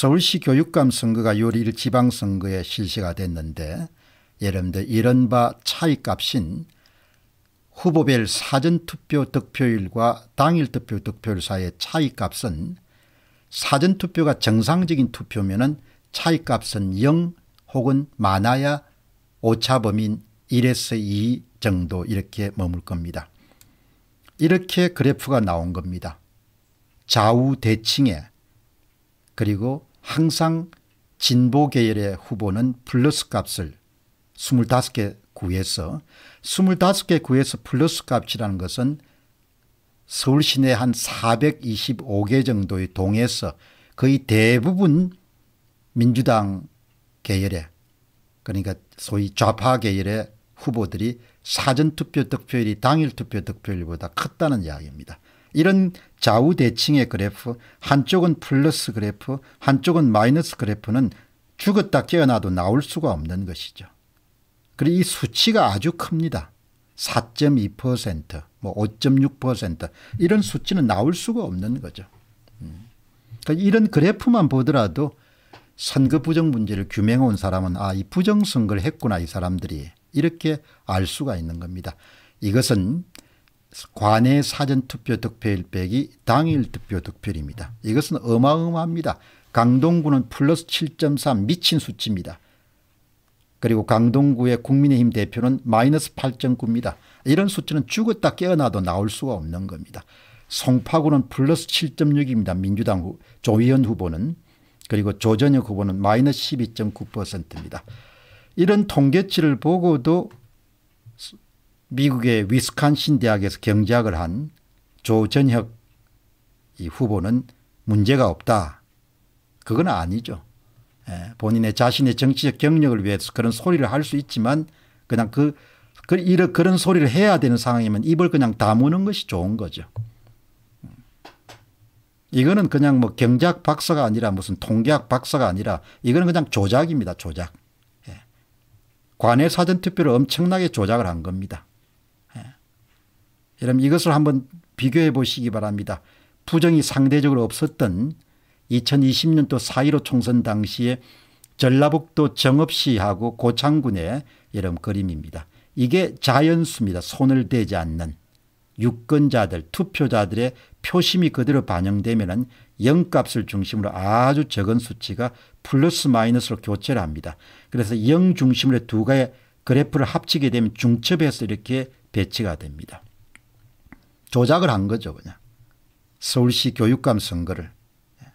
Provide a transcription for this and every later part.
서울시 교육감 선거가 요월 1일 지방선거에 실시가 됐는데 예름들 이른바 차이값인 후보별 사전투표 득표율과 당일 투표 득표율 사이의 차이값은 사전투표가 정상적인 투표면 은 차이값은 0 혹은 많아야 오차범인 1에서 2 정도 이렇게 머물 겁니다. 이렇게 그래프가 나온 겁니다. 좌우 대칭에 그리고 항상 진보 계열의 후보는 플러스 값을 25개 구에서 25개 구에서 플러스 값이라는 것은 서울 시내 한 425개 정도의 동에서 거의 대부분 민주당 계열의 그러니까 소위 좌파 계열의 후보들이 사전투표 득표율이 당일 투표 득표율보다 컸다는 이야기입니다. 이런 좌우 대칭의 그래프, 한쪽은 플러스 그래프, 한쪽은 마이너스 그래프는 죽었다 깨어나도 나올 수가 없는 것이죠. 그리고 이 수치가 아주 큽니다. 4.2%, 뭐5.6% 이런 수치는 나올 수가 없는 거죠. 음. 그러니까 이런 그래프만 보더라도 선거 부정 문제를 규명해 온 사람은 아, 이 부정선거를 했구나, 이 사람들이. 이렇게 알 수가 있는 겁니다. 이것은 관의 사전투표 득표일 빼기 당일 득표 득표입니다. 이것은 어마어마합니다. 강동구는 플러스 7.3 미친 수치입니다. 그리고 강동구의 국민의힘 대표는 마이너스 8.9입니다. 이런 수치는 죽었다 깨어나도 나올 수가 없는 겁니다. 송파구는 플러스 7.6입니다. 민주당 후, 조희연 후보는 그리고 조전혁 후보는 마이너스 12.9%입니다. 이런 통계치를 보고도 미국의 위스콘신 대학에서 경제학을 한 조전혁 이 후보는 문제가 없다. 그건 아니죠. 예, 본인의 자신의 정치적 경력을 위해서 그런 소리를 할 수 있지만 그냥 그, 그 이런 그런 소리를 해야 되는 상황이면 입을 그냥 다무는 것이 좋은 거죠. 음. 이거는 그냥 뭐 경제학 박사가 아니라 무슨 통계학 박사가 아니라 이거는 그냥 조작입니다. 조작. 예. 관외 사전투표를 엄청나게 조작을 한 겁니다. 여러분 이것을 한번 비교해 보시기 바랍니다. 부정이 상대적으로 없었던 2020년도 4.15 총선 당시에 전라북도 정읍시하고 고창군의 이런 그림입니다. 이게 자연수입니다. 손을 대지 않는 유권자들 투표자들의 표심이 그대로 반영되면 영값을 중심으로 아주 적은 수치가 플러스 마이너스로 교체를 합니다. 그래서 영 중심으로 두 가지 그래프를 합치게 되면 중첩해서 이렇게 배치가 됩니다. 조작을 한 거죠 그냥. 서울시 교육감 선거를. 예.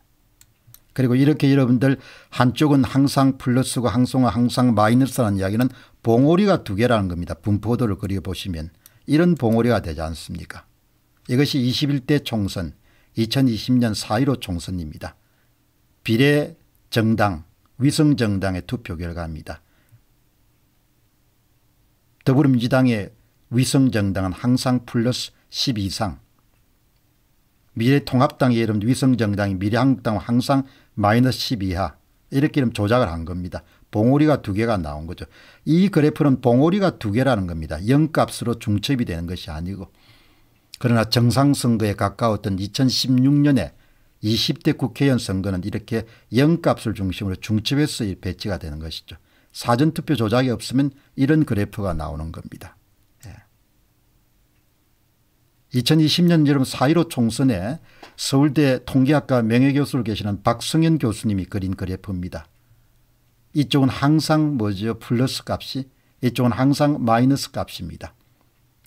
그리고 이렇게 여러분들 한쪽은 항상 플러스고 항송 항상 마이너스라는 이야기는 봉오리가 두 개라는 겁니다. 분포도를 그려보시면 이런 봉오리가 되지 않습니까 이것이 21대 총선 2020년 4.15 총선입니다. 비례 정당 위성 정당의 투표 결과입니다. 더불어민주당의 위성 정당은 항상 플러스 12상 미래통합당이 이름 위성정당이 미래한국당 항상 마이너스 1 2 이하 이렇게 이름 조작을 한 겁니다. 봉오리가 두 개가 나온 거죠. 이 그래프는 봉오리가 두 개라는 겁니다. 영값으로 중첩이 되는 것이 아니고 그러나 정상선거에 가까웠던 2016년에 20대 국회의원 선거는 이렇게 영값을 중심으로 중첩에서 배치가 되는 것이죠. 사전투표 조작이 없으면 이런 그래프가 나오는 겁니다. 2020년 여름 4.15 총선에 서울대 통계학과 명예교수로 계시는 박성현 교수님이 그린 그래프입니다. 이쪽은 항상 뭐죠? 플러스 값이 이쪽은 항상 마이너스 값입니다.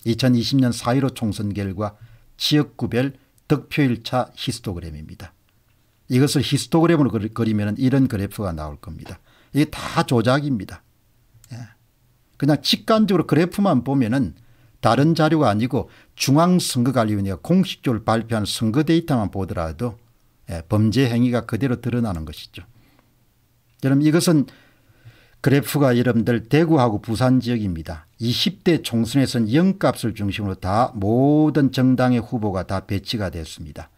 2020년 4.15 총선 결과 지역구별 득표일차 히스토그램입니다. 이것을 히스토그램으로 그리면 이런 그래프가 나올 겁니다. 이게 다 조작입니다. 예. 그냥 직관적으로 그래프만 보면 은 다른 자료가 아니고 중앙선거관리위원회가 공식적으로 발표한 선거 데이터만 보더라도 예, 범죄 행위가 그대로 드러나는 것이죠. 여러분 이것은 그래프가 여러분들 대구하고 부산 지역입니다. 20대 총선에서는 영값을 중심으로 다 모든 정당의 후보가 다 배치가 됐습니다.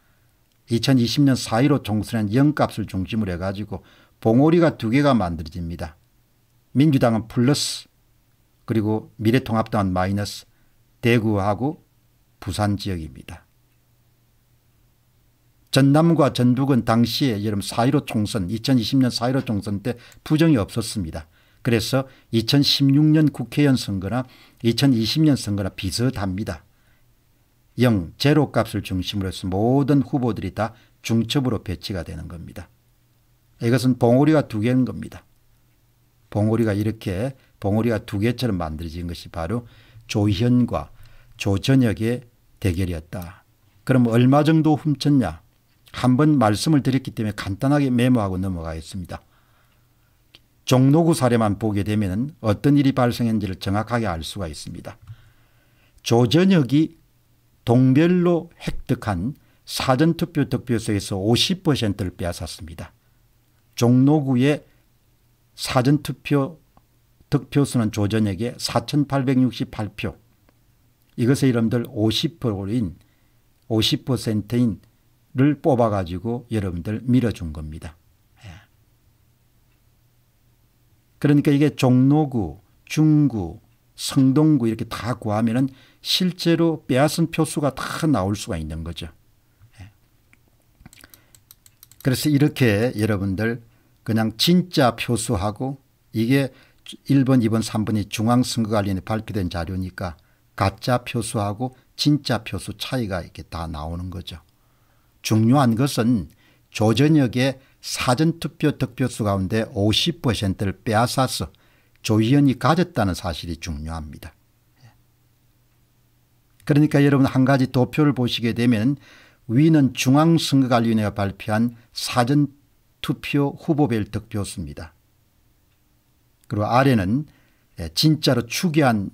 2020년 4.15 총선은 영값을 중심으로 해가지고 봉오리가 두 개가 만들어집니다. 민주당은 플러스 그리고 미래통합당은 마이너스 대구하고 부산 지역입니다. 전남과 전북은 당시에 여름 4.15 총선 2020년 4.15 총선 때 부정이 없었습니다. 그래서 2016년 국회의원 선거나 2020년 선거나 비슷합니다. 0, 제로 값을 중심으로 해서 모든 후보들이 다 중첩으로 배치가 되는 겁니다. 이것은 봉오리가 두 개인 겁니다. 봉오리가 이렇게 봉오리가 두 개처럼 만들어진 것이 바로 조현과 조전혁의 대결이었다. 그럼 얼마 정도 훔쳤냐? 한번 말씀을 드렸기 때문에 간단하게 메모하고 넘어가겠습니다. 종로구 사례만 보게 되면 어떤 일이 발생했는지를 정확하게 알 수가 있습니다. 조전혁이 동별로 획득한 사전투표 득표소에서 50%를 빼앗았습니다. 종로구의 사전투표 득표수는 조전에게 4868표 이것의 여러분들 50%인 50%인를 뽑아가지고 여러분들 밀어준 겁니다. 예. 그러니까 이게 종로구, 중구, 성동구 이렇게 다 구하면 은 실제로 빼앗은 표수가 다 나올 수가 있는 거죠. 예. 그래서 이렇게 여러분들 그냥 진짜 표수하고 이게 1번, 2번, 3번이 중앙선거관리원이 발표된 자료니까 가짜 표수하고 진짜 표수 차이가 이렇게 다 나오는 거죠. 중요한 것은 조전역의 사전투표 득표수 가운데 50%를 빼앗아서 조 의원이 가졌다는 사실이 중요합니다. 그러니까 여러분 한 가지 도표를 보시게 되면 위는 중앙선거관리위원회가 발표한 사전투표 후보별 득표수입니다. 그리고 아래는 예, 진짜로 축이한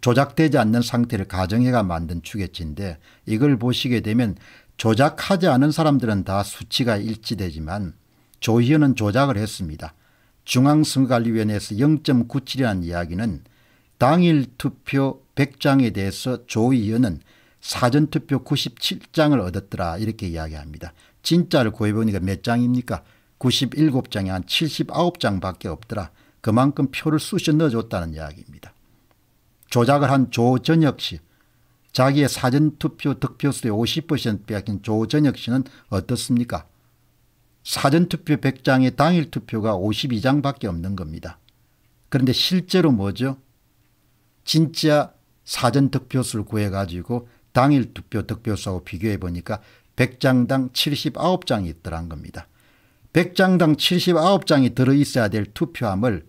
조작되지 않는 상태를 가정해가 만든 추계치인데 이걸 보시게 되면 조작하지 않은 사람들은 다 수치가 일치되지만 조희연은 조작을 했습니다. 중앙선거관리위원회에서 0.97이라는 이야기는 당일 투표 100장에 대해서 조희연은 사전투표 97장을 얻었더라 이렇게 이야기합니다. 진짜를 구해보니까 몇 장입니까? 97장에 한 79장밖에 없더라. 그만큼 표를 쑤셔 넣어줬다는 이야기입니다. 조작을 한 조전혁 씨, 자기의 사전투표 득표수의 50% 빼앗긴 조전혁 씨는 어떻습니까? 사전투표 100장에 당일 투표가 52장밖에 없는 겁니다. 그런데 실제로 뭐죠? 진짜 사전득표수를 구해가지고 당일 투표 득표수하고 비교해 보니까 100장당 79장이 있더란 겁니다. 100장당 79장이 들어있어야 될 투표함을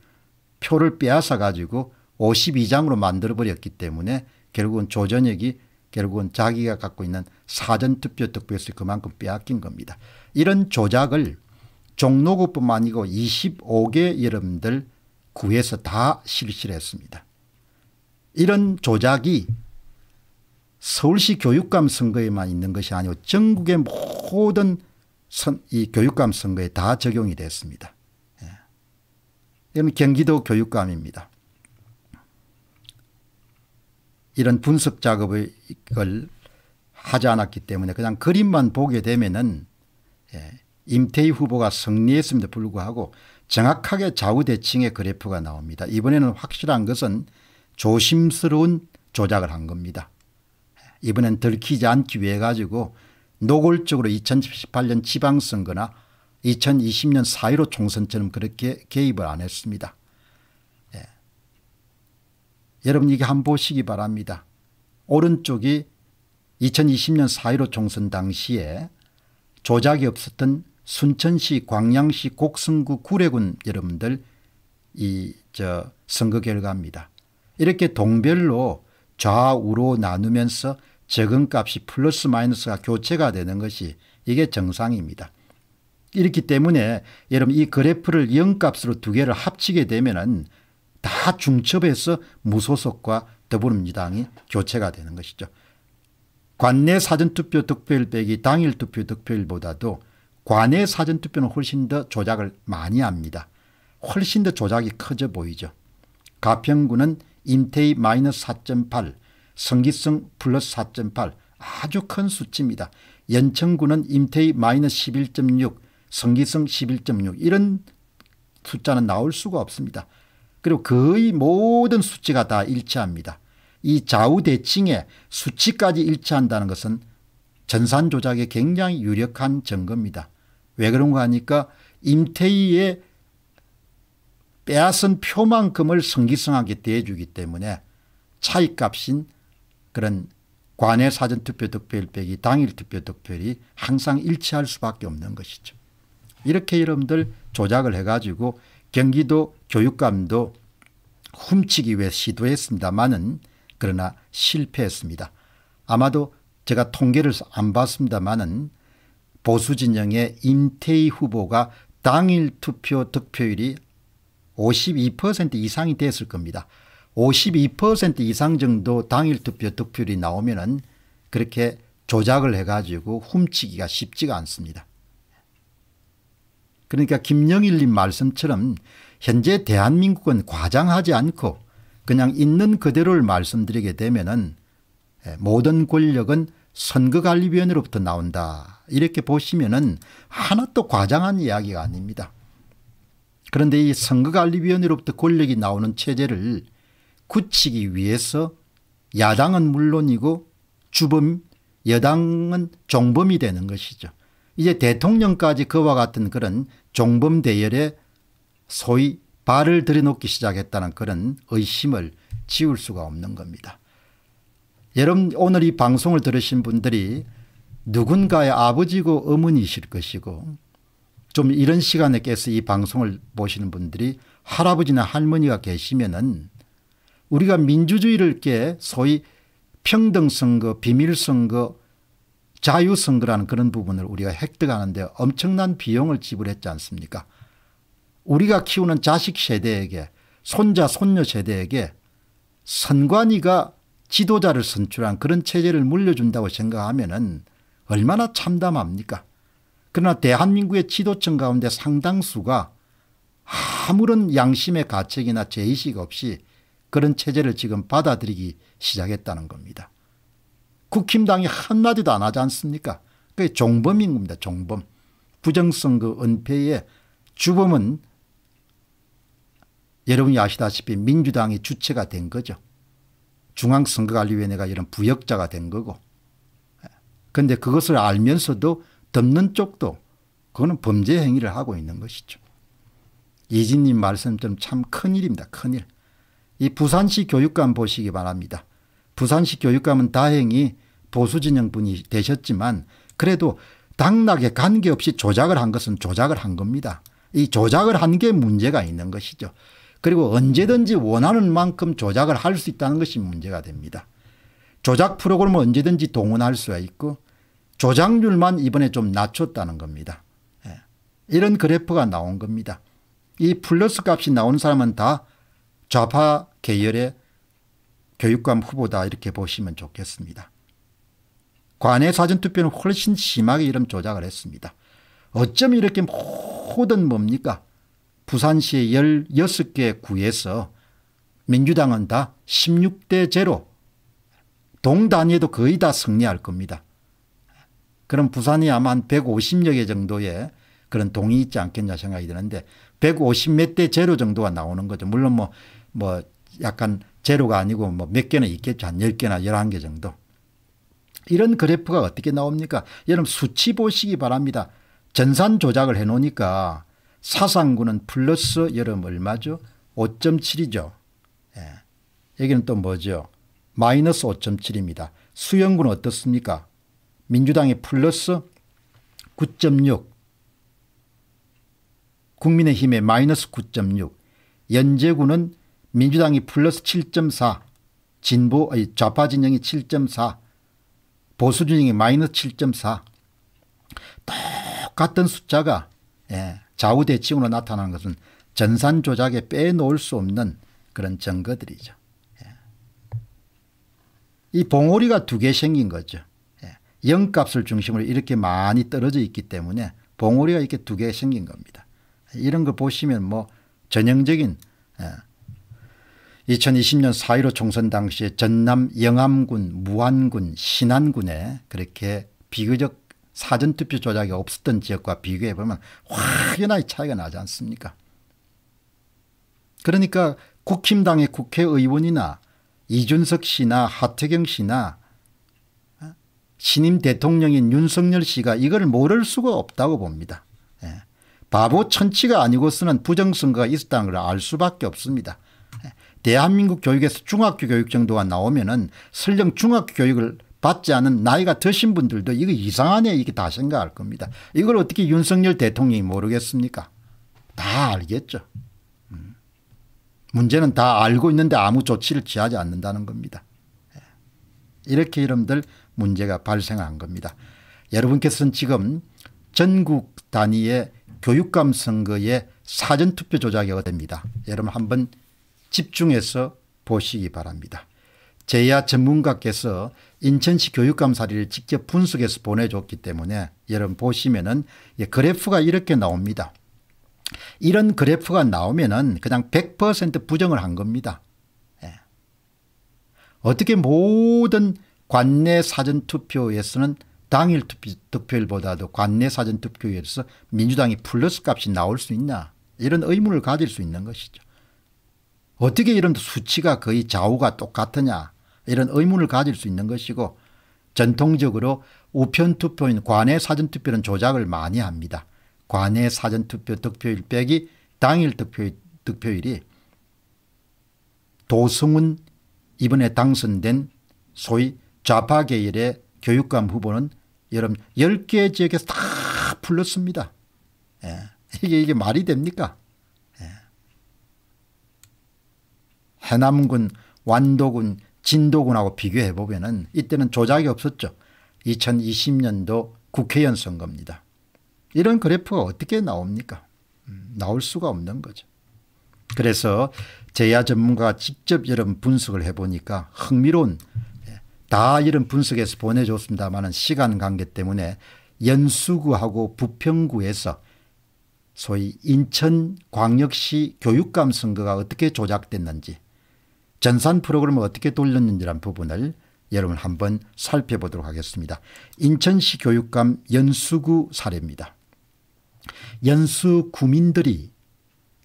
표를 빼앗아 가지고 52장으로 만들어 버렸기 때문에 결국은 조전혁이 결국은 자기가 갖고 있는 사전투표특보수서 그만큼 빼앗긴 겁니다. 이런 조작을 종로구뿐만 아니고 25개 여러분들 구에서 다 실시했습니다. 이런 조작이 서울시 교육감 선거에만 있는 것이 아니고 전국의 모든 선, 이 교육감 선거에 다 적용이 됐습니다. 이건 경기도 교육감입니다. 이런 분석 작업을 하지 않았기 때문에 그냥 그림만 보게 되면은 예, 임태희 후보가 승리했음에도 불구하고 정확하게 좌우대칭의 그래프가 나옵니다. 이번에는 확실한 것은 조심스러운 조작을 한 겁니다. 예, 이번엔 들키지 않기 위해 가지고 노골적으로 2018년 지방선거나 2020년 4.15 총선처럼 그렇게 개입을 안 했습니다. 예. 여러분 이게 한번 보시기 바랍니다. 오른쪽이 2020년 4.15 총선 당시에 조작이 없었던 순천시 광양시 곡성구 구례군 여러분들 이 저 선거 결과입니다. 이렇게 동별로 좌우로 나누면서 적응값이 플러스 마이너스가 교체가 되는 것이 이게 정상입니다. 이렇기 때문에 여러분 이 그래프를 0값으로 두 개를 합치게 되면은 다 중첩해서 무소속과 더불어민주당이 교체가 되는 것이죠. 관내 사전투표 득표율 빼기 당일 투표 득표율보다도 관내 사전투표는 훨씬 더 조작을 많이 합니다. 훨씬 더 조작이 커져 보이죠. 가평구는 임태희 마이너스 4.8 성기성 플러스 4.8 아주 큰 수치입니다. 연천구는 임태희 마이너스 11.6 성기성 11.6 이런 숫자는 나올 수가 없습니다. 그리고 거의 모든 수치가 다 일치합니다. 이좌우대칭의 수치까지 일치한다는 것은 전산 조작에 굉장히 유력한 증거입니다. 왜 그런가 하니까 임태희의 빼앗은 표만큼을 성기성하게 대해주기 때문에 차이값인 그런 관외 사전투표 득표율 빼기 당일 투표 득표율이 항상 일치할 수밖에 없는 것이죠. 이렇게 이름들 조작을 해가지고 경기도 교육감도 훔치기 위해 시도했습니다마는 그러나 실패했습니다. 아마도 제가 통계를 안 봤습니다마는 보수 진영의 임태희 후보가 당일 투표 득표율이 52% 이상이 됐을 겁니다. 52% 이상 정도 당일 투표 득표율이 나오면은 그렇게 조작을 해가지고 훔치기가 쉽지가 않습니다. 그러니까 김영일님 말씀처럼 현재 대한민국은 과장하지 않고 그냥 있는 그대로를 말씀드리게 되면은 예, 모든 권력은 선거관리위원회로부터 나온다. 이렇게 보시면은 하나도 과장한 이야기가 아닙니다. 그런데 이 선거관리위원회로부터 권력이 나오는 체제를 굳히기 위해서 야당은 물론이고 주범 여당은 종범이 되는 것이죠. 이제 대통령까지 그와 같은 그런 종범 대열에 소위 발을 들여놓기 시작했다는 그런 의심을 지울 수가 없는 겁니다. 여러분 오늘 이 방송을 들으신 분들이 누군가의 아버지고 어머니이실 것이고 좀 이런 시간에 깨서 이 방송을 보시는 분들이 할아버지나 할머니가 계시면은 우리가 민주주의를 깨 소위 평등선거 비밀선거 자유선거라는 그런 부분을 우리가 획득하는데 엄청난 비용을 지불했지 않습니까 우리가 키우는 자식 세대에게 손자 손녀 세대에게 선관위가 지도자를 선출한 그런 체제를 물려준다고 생각하면 은 얼마나 참담합니까 그러나 대한민국의 지도층 가운데 상당수가 아무런 양심의 가책이나 제의식 없이 그런 체제를 지금 받아들이기 시작했다는 겁니다. 국힘당이 한마디도 안 하지 않습니까? 그게 종범인 겁니다. 종범. 부정선거 그 은폐의 주범은 여러분이 아시다시피 민주당이 주체가 된 거죠. 중앙선거관리위원회가 이런 부역자가 된 거고. 그런데 그것을 알면서도 덮는 쪽도 그거는 범죄 행위를 하고 있는 것이죠. 이진님 말씀처럼 참 큰일입니다. 큰일. 이 부산시 교육감 보시기 바랍니다. 부산시 교육감은 다행히 보수 진영 분이 되셨지만 그래도 당락에 관계없이 조작을 한 것은 조작을 한 겁니다. 이 조작을 한 게 문제가 있는 것이죠. 그리고 언제든지 원하는 만큼 조작을 할 수 있다는 것이 문제가 됩니다. 조작 프로그램을 언제든지 동원할 수가 있고 조작률만 이번에 좀 낮췄다는 겁니다. 예. 이런 그래프가 나온 겁니다. 이 플러스 값이 나온 사람은 다 좌파 계열의 교육감 후보다 이렇게 보시면 좋겠습니다. 관외 사전투표는 훨씬 심하게 이름 조작을 했습니다. 어쩜 이렇게 모든 뭡니까 부산시의 16개 구에서 민주당은 다 16대 제로 동단위에도 거의 다 승리할 겁니다. 그럼 부산이 아마 한 150여 개 정도의 그런 동이 있지 않겠냐 생각이 드는데 150몇대 제로 정도가 나오는 거죠. 물론 뭐, 뭐 약간 제로가 아니고 뭐 몇 개는 있겠죠. 한 10개나 11개 정도. 이런 그래프가 어떻게 나옵니까? 여러분 수치 보시기 바랍니다. 전산 조작을 해놓으니까 사상구는 플러스 여름 얼마죠? 5.7이죠. 예. 여기는 또 뭐죠? 마이너스 5.7입니다. 수영구는 어떻습니까? 민주당이 플러스 9.6 국민의힘의 마이너스 9.6 연제구는 민주당이 플러스 7.4 진보 좌파 진영이 7.4 보수 진영이 마이너스 7.4 똑같은 숫자가 예, 좌우 대칭으로 나타나는 것은 전산 조작에 빼놓을 수 없는 그런 증거들이죠. 예. 이 봉오리가 두 개 생긴 거죠. 예. 영값을 중심으로 이렇게 많이 떨어져 있기 때문에 봉오리가 이렇게 두 개 생긴 겁니다. 이런 거 보시면 뭐 전형적인 예, 2020년 4.15 총선 당시에 전남 영암군 무안군 신안군에 그렇게 비교적 사전투표 조작이 없었던 지역과 비교해 보면 확연하게 차이가 나지 않습니까 그러니까 국힘당의 국회의원이나 이준석 씨나 하태경 씨나 어? 신임 대통령인 윤석열 씨가 이걸 모를 수가 없다고 봅니다. 예. 바보 천치가 아니고서는 부정선거가 있었다는 걸 알 수밖에 없습니다. 대한민국 교육에서 중학교 교육 정도가 나오면은 설령 중학교 교육을 받지 않은 나이가 드신 분들도 이거 이상하네 이게 다 생각할 겁니다. 이걸 어떻게 윤석열 대통령이 모르겠습니까? 다 알겠죠. 음. 문제는 다 알고 있는데 아무 조치를 취하지 않는다는 겁니다. 예. 이렇게 여러분들 문제가 발생한 겁니다. 여러분께서는 지금 전국 단위의 교육감 선거에 사전투표 조작이 됩니다. 여러분 한번 집중해서 보시기 바랍니다. 제야 전문가께서 인천시 교육감 사례를 직접 분석해서 보내줬기 때문에 여러분 보시면은 예, 그래프가 이렇게 나옵니다. 이런 그래프가 나오면은 그냥 100% 부정을 한 겁니다. 예. 어떻게 모든 관내 사전투표에서는 당일 투표, 일보다도 관내 사전투표에서 민주당이 플러스 값이 나올 수 있나 이런 의문을 가질 수 있는 것이죠. 어떻게 이런 수치가 거의 좌우가 똑같으냐 이런 의문을 가질 수 있는 것이고 전통적으로 우편투표인 관외 사전투표는 조작을 많이 합니다. 관내 사전투표 득표일 빼기 당일 득표일, 득표일이 도승훈 이번에 당선된 소위 좌파계열의 교육감 후보는 여러분 10개 지역에서 다 풀렸습니다. 예. 이게, 이게 말이 됩니까? 해남군 완도군 진도군하고 비교해 보면 이때는 조작이 없었죠. 2020년도 국회의원 선거입니다. 이런 그래프가 어떻게 나옵니까? 음, 나올 수가 없는 거죠. 그래서 제야 전문가가 직접 이런 분석을 해보니까 흥미로운 예, 다 이런 분석에서 보내줬습니다만 시간 관계 때문에 연수구하고 부평구에서 소위 인천광역시 교육감 선거가 어떻게 조작됐는지 전산 프로그램을 어떻게 돌렸는지란 부분을 여러분 한번 살펴보도록 하겠습니다. 인천시 교육감 연수구 사례입니다. 연수 구민들이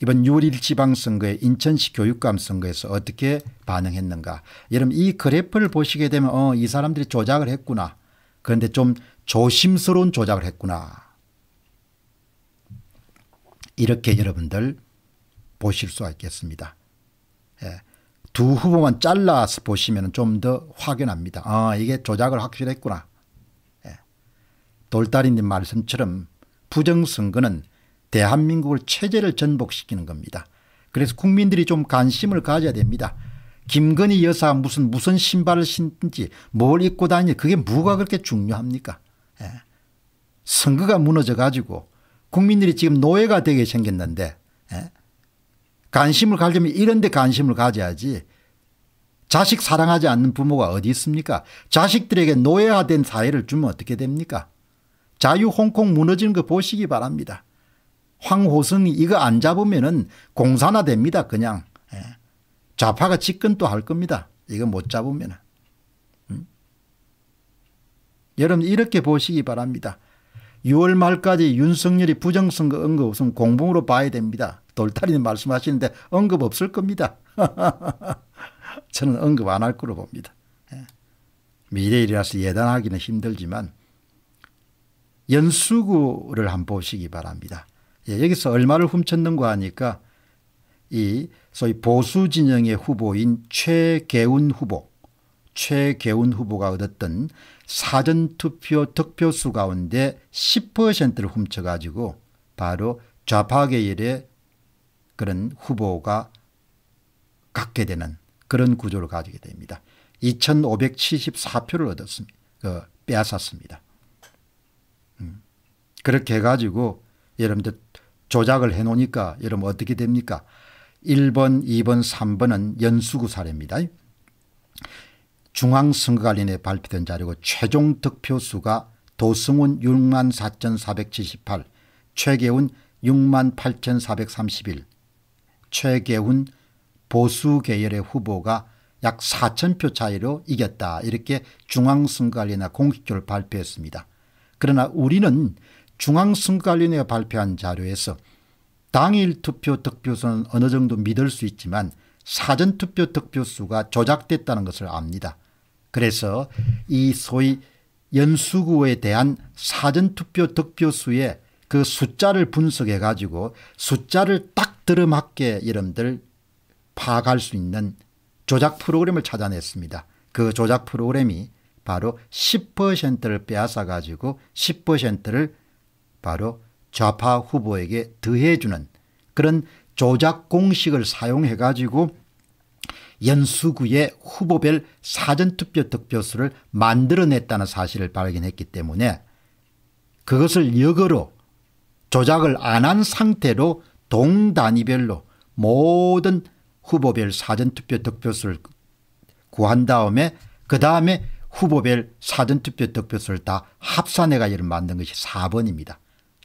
이번 6월 1일 지방선거에 인천시 교육감 선거에서 어떻게 반응했는가. 여러분 이 그래프를 보시게 되면 어, 이 사람들이 조작을 했구나. 그런데 좀 조심스러운 조작을 했구나. 이렇게 여러분들 보실 수 있겠습니다. 예. 두 후보만 잘라서 보시면 좀 더 확연합니다. 아 이게 조작을 확실히 했구나. 예. 돌다리님 말씀처럼 부정선거는 대한민국을 체제를 전복시키는 겁니다. 그래서 국민들이 좀 관심을 가져야 됩니다. 김건희 여사 무슨 무슨 신발을 신든지 뭘 입고 다니 그게 뭐가 그렇게 중요합니까? 예. 선거가 무너져 가지고 국민들이 지금 노예가 되게 생겼는데 예. 관심을 가려면 이런 데 관심을 가져야지 자식 사랑하지 않는 부모가 어디 있습니까? 자식들에게 노예화된 사회를 주면 어떻게 됩니까? 자유 홍콩 무너지는 거 보시기 바랍니다. 황호승이 이거 안 잡으면은 공산화 됩니다. 그냥. 예. 좌파가 집권 또 할 겁니다. 이거 못 잡으면은. 음? 여러분 이렇게 보시기 바랍니다. 6월 말까지 윤석열이 부정선거 언급 우선 공봉으로 봐야 됩니다. 돌다리는 말씀하시는데 언급 없을 겁니다. 저는 언급 안 할 거로 봅니다. 예. 미래일이라서 예단하기는 힘들지만 연수구를 한번 보시기 바랍니다. 예, 여기서 얼마를 훔쳤는가 하니까 이 소위 보수 진영의 후보인 최계운 후보, 최계운 후보가 얻었던 사전투표 득표수 가운데 10%를 훔쳐가지고 바로 좌파계열의 그런 후보가 갖게 되는 그런 구조를 가지게 됩니다. 2574표를 얻었습니다. 그 빼앗았습니다. 음. 그렇게 해가지고 여러분들 조작을 해놓으니까 여러분 어떻게 됩니까? 1번, 2번, 3번은 연수구 사례입니다. 중앙선거관리에 발표된 자료고 최종 득표수가 도승훈 6 4,478, 최계훈 6 8,431, 최계훈 보수 계열의 후보가 약 4천 표 차이로 이겼다 이렇게 중앙선거관리나 공식적으로 발표했습니다. 그러나 우리는 중앙선거관리가 발표한 자료에서 당일 투표 득표수는 어느 정도 믿을 수 있지만 사전투표 득표수가 조작됐다는 것을 압니다. 그래서 이 소위 연수구에 대한 사전투표 득표수의 그 숫자를 분석해 가지고 숫자를 딱 들어맞게 여러분들 파악할 수 있는 조작 프로그램을 찾아냈습니다. 그 조작 프로그램이 바로 10%를 빼앗아 가지고 10%를 바로 좌파 후보에게 더해주는 그런 조작 공식을 사용해 가지고 연수구의 후보별 사전투표 득표수를 만들어냈다는 사실을 발견했기 때문에 그것을 역으로 조작을 안 한 상태로 동단위별로 모든 후보별 사전투표 득표수를 구한 다음에 그 다음에 후보별 사전투표 득표수를 다 합산해가지고 만든 것이 4번입니다.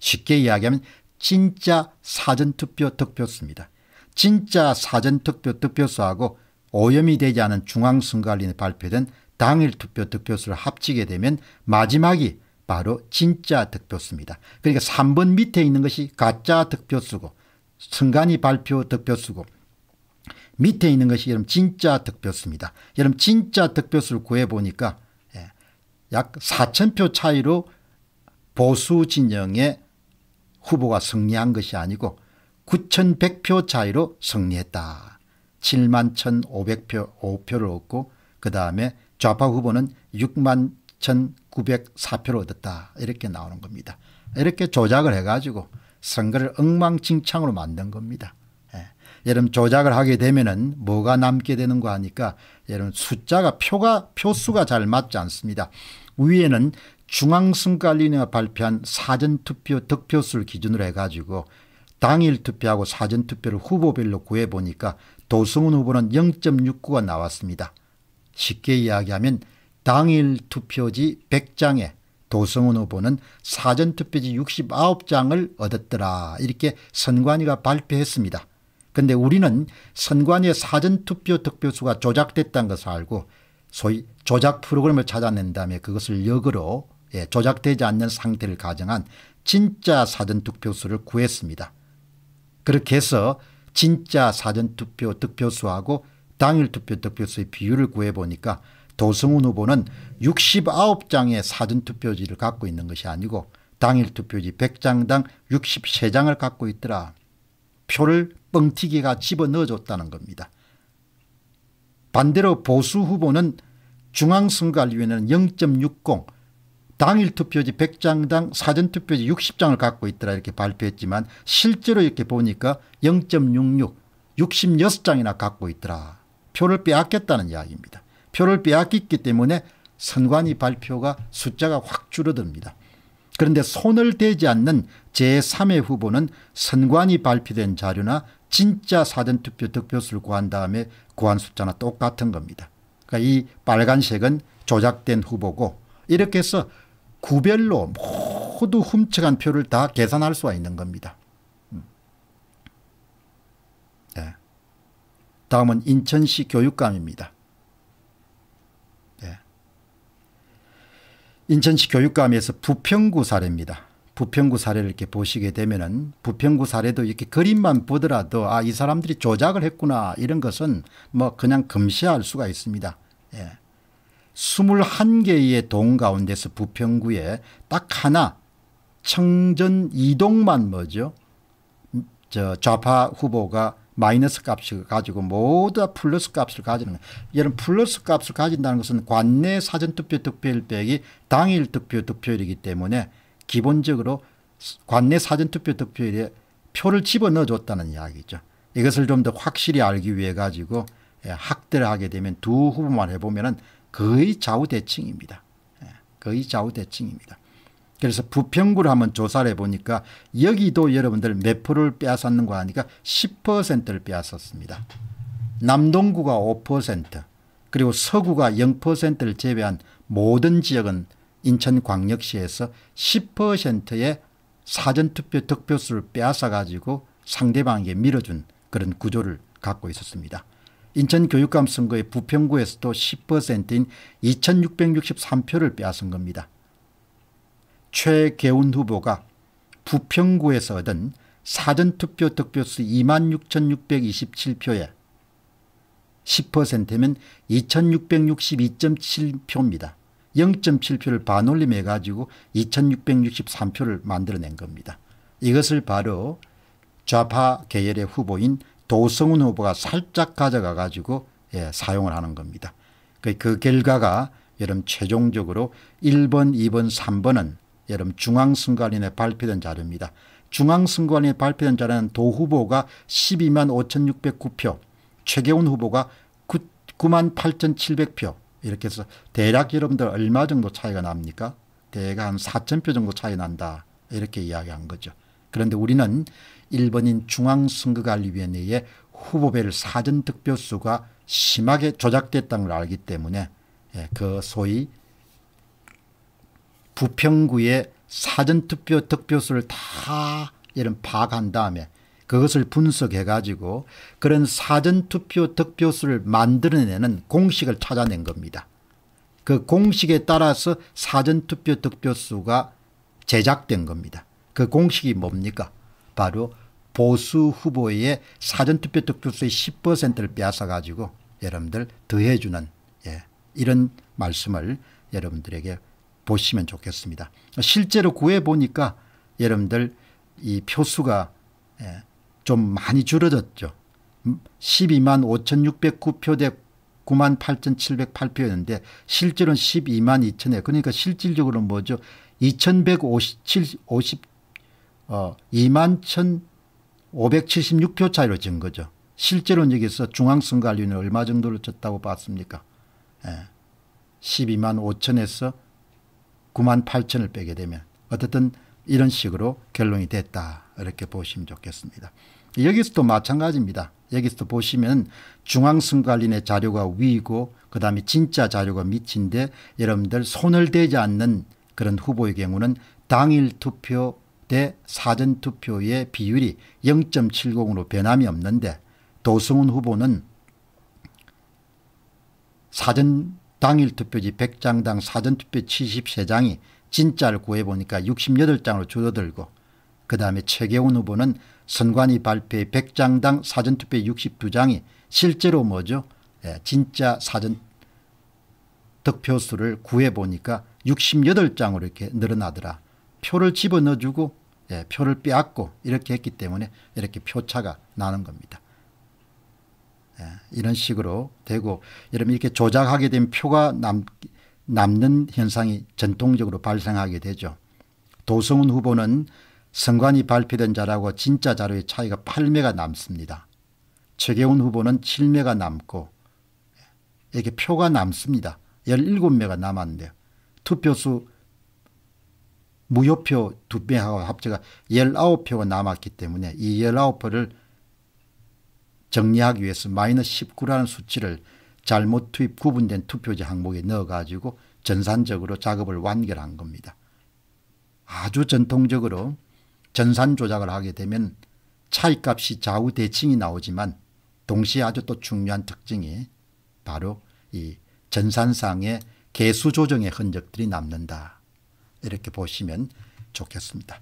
쉽게 이야기하면 진짜 사전투표 득표수입니다. 진짜 사전투표 득표수하고 오염이 되지 않은 중앙선관위에 발표된 당일 투표 득표수를 합치게 되면 마지막이 바로 진짜 득표수입니다. 그러니까 3번 밑에 있는 것이 가짜 득표수고 선관위 발표 득표수고 밑에 있는 것이 여러분 진짜 득표수입니다. 여러분 진짜 득표수를 구해보니까 예, 약 4천표 차이로 보수 진영의 후보가 승리한 것이 아니고 9,100표 차이로 승리했다. 7만 1,500표, 5표를 얻고 그 다음에 좌파 후보는 6만 2 9 0 4표를 얻었다 이렇게 나오는 겁니다. 이렇게 조작을 해가지고 선거를 엉망진창으로 만든 겁니다. 예. 여러분 조작을 하게 되면은 뭐가 남게 되는거 하니까 여러분 숫자가 표가 표수가 잘 맞지 않습니다. 위에는 중앙선관위가 발표한 사전투표 득표수를 기준으로 해가지고 당일 투표하고 사전투표를 후보별로 구해보니까 도승훈 후보는 0.69가 나왔습니다. 쉽게 이야기하면 당일 투표지 100장에 도성은 후보는 사전투표지 69장을 얻었더라 이렇게 선관위가 발표했습니다. 근데 우리는 선관위의 사전투표 득표수가 조작됐다는 것을 알고 소위 조작 프로그램을 찾아낸 다음에 그것을 역으로 예, 조작되지 않는 상태를 가정한 진짜 사전투표수를 구했습니다. 그렇게 해서 진짜 사전투표 득표수하고 당일투표 득표수의 비율을 구해보니까 조승훈 후보는 69장의 사전투표지를 갖고 있는 것이 아니고 당일투표지 100장당 63장을 갖고 있더라. 표를 뻥튀기가 집어넣어줬다는 겁니다. 반대로 보수 후보는 중앙선거관리위원회는 0.60 당일투표지 100장당 사전투표지 60장을 갖고 있더라 이렇게 발표했지만 실제로 이렇게 보니까 0.66 66장이나 갖고 있더라. 표를 빼앗겼다는 이야기입니다. 표를 빼앗겼기 때문에 선관위 발표가 숫자가 확 줄어듭니다. 그런데 손을 대지 않는 제3의 후보는 선관위 발표된 자료나 진짜 사전투표 득표수를 구한 다음에 구한 숫자나 똑같은 겁니다. 그러니까 이 빨간색은 조작된 후보고 이렇게 해서 구별로 모두 훔쳐간 표를 다 계산할 수가 있는 겁니다. 음. 네. 다음은 인천시 교육감입니다. 인천시 교육감에서 부평구 사례입니다. 부평구 사례를 이렇게 보시게 되면은 부평구 사례도 이렇게 그림만 보더라도 아이 사람들이 조작을 했구나 이런 것은 뭐 그냥 금시할 수가 있습니다. 예. 21개의 동 가운데서 부평구에 딱 하나 청전 이동만 뭐죠? 저 좌파 후보가 마이너스 값을 가지고 모두 다 플러스 값을 가지는 거예요. 이런 플러스 값을 가진다는 것은 관내 사전투표 득표율 빼기 당일 득표 득표율이기 때문에 기본적으로 관내 사전투표 득표율에 표를 집어넣어줬다는 이야기죠. 이것을 좀 더 확실히 알기 위해 가지고 예, 학대를 하게 되면 두 후보만 해보면 거의 좌우대칭입니다. 예, 거의 좌우대칭입니다. 그래서 부평구를 한번 조사를 해보니까 여기도 여러분들 몇 프로를 빼앗았는 거 하니까 10%를 빼앗았습니다. 남동구가 5% 그리고 서구가 0%를 제외한 모든 지역은 인천광역시에서 10%의 사전투표 득표수를 빼앗아가지고 상대방에게 밀어준 그런 구조를 갖고 있었습니다. 인천교육감 선거의 부평구에서도 10%인 2663표를 빼앗은 겁니다. 최계훈 후보가 부평구에서 얻은 사전투표 득표수 26,627표에 10%면 2,662.7표입니다. 0.7표를 반올림해 가지고 2,663표를 만들어낸 겁니다. 이것을 바로 좌파 계열의 후보인 도성훈 후보가 살짝 가져가 가지고 예, 사용을 하는 겁니다. 그, 그 결과가 여러분 최종적으로 1번, 2번, 3번은 여름 중앙선관위에 발표된 자료입니다. 중앙선관위에 발표된 자료는 도 후보가 12만 5,609표, 최경훈 후보가 9, 9만 8,700표 이렇게 해서 대략 여러분들 얼마 정도 차이가 납니까? 대략 한 4,000표 정도 차이 난다 이렇게 이야기한 거죠. 그런데 우리는 일본인 중앙선거관리위원회의 후보별 사전 득표수가 심하게 조작됐다는 걸 알기 때문에 예, 그 소위 부평구의 사전투표 득표수를 다 이런 파악한 다음에 그것을 분석해 가지고 그런 사전투표 득표수를 만들어내는 공식을 찾아낸 겁니다. 그 공식에 따라서 사전투표 득표수가 제작된 겁니다. 그 공식이 뭡니까? 바로 보수 후보의 사전투표 득표수의 10%를 빼앗아 가지고 여러분들 더해주는 예, 이런 말씀을 여러분들에게 보시면 좋겠습니다. 실제로 구해보니까 여러분들 이 표수가 예, 좀 많이 줄어졌죠. 12만 5,609표 대 9만 8,708표였는데 실제로는 12만 2천에 그러니까 실질적으로 뭐죠? 2,157 50 어, 2만 1,576표 차이로 진 거죠. 실제로는 여기서 중앙선관리는 얼마 정도를 졌다고 봤습니까? 예. 12만 5천에서 9만 8천을 빼게 되면 어쨌든 이런 식으로 결론이 됐다 이렇게 보시면 좋겠습니다. 여기서도 마찬가지입니다. 여기서도 보시면 중앙선관리의 자료가 위고 그 다음에 진짜 자료가 밑인데 여러분들 손을 대지 않는 그런 후보의 경우는 당일 투표 대 사전 투표의 비율이 0.70으로 변함이 없는데 도승훈 후보는 사전 당일 투표지 100장당 사전투표 73장이 진짜를 구해보니까 68장으로 줄어들고 그 다음에 최경훈 후보는 선관위 발표에 100장당 사전투표 62장이 실제로 뭐죠? 예, 진짜 사전 득표수를 구해보니까 68장으로 이렇게 늘어나더라. 표를 집어넣어주고 예, 표를 빼앗고 이렇게 했기 때문에 이렇게 표차가 나는 겁니다. 이런 식으로 되고 여러분 이렇게 조작하게 된 표가 남, 남는 현상이 전통적으로 발생하게 되죠. 도성훈 후보는 선관위 발표된 자료고 진짜 자료의 차이가 8매가 남습니다. 최경훈 후보는 7매가 남고 이렇게 표가 남습니다. 17매가 남았는데요. 투표수 무효표 2배하고 합쳐가 19표가 남았기 때문에 이 19표를 정리하기 위해서 마이너스 19라는 수치를 잘못 투입 구분된 투표지 항목에 넣어가지고 전산적으로 작업을 완결한 겁니다. 아주 전통적으로 전산 조작을 하게 되면 차이값이 좌우 대칭이 나오지만 동시에 아주 또 중요한 특징이 바로 이 전산상의 개수 조정의 흔적들이 남는다. 이렇게 보시면 좋겠습니다.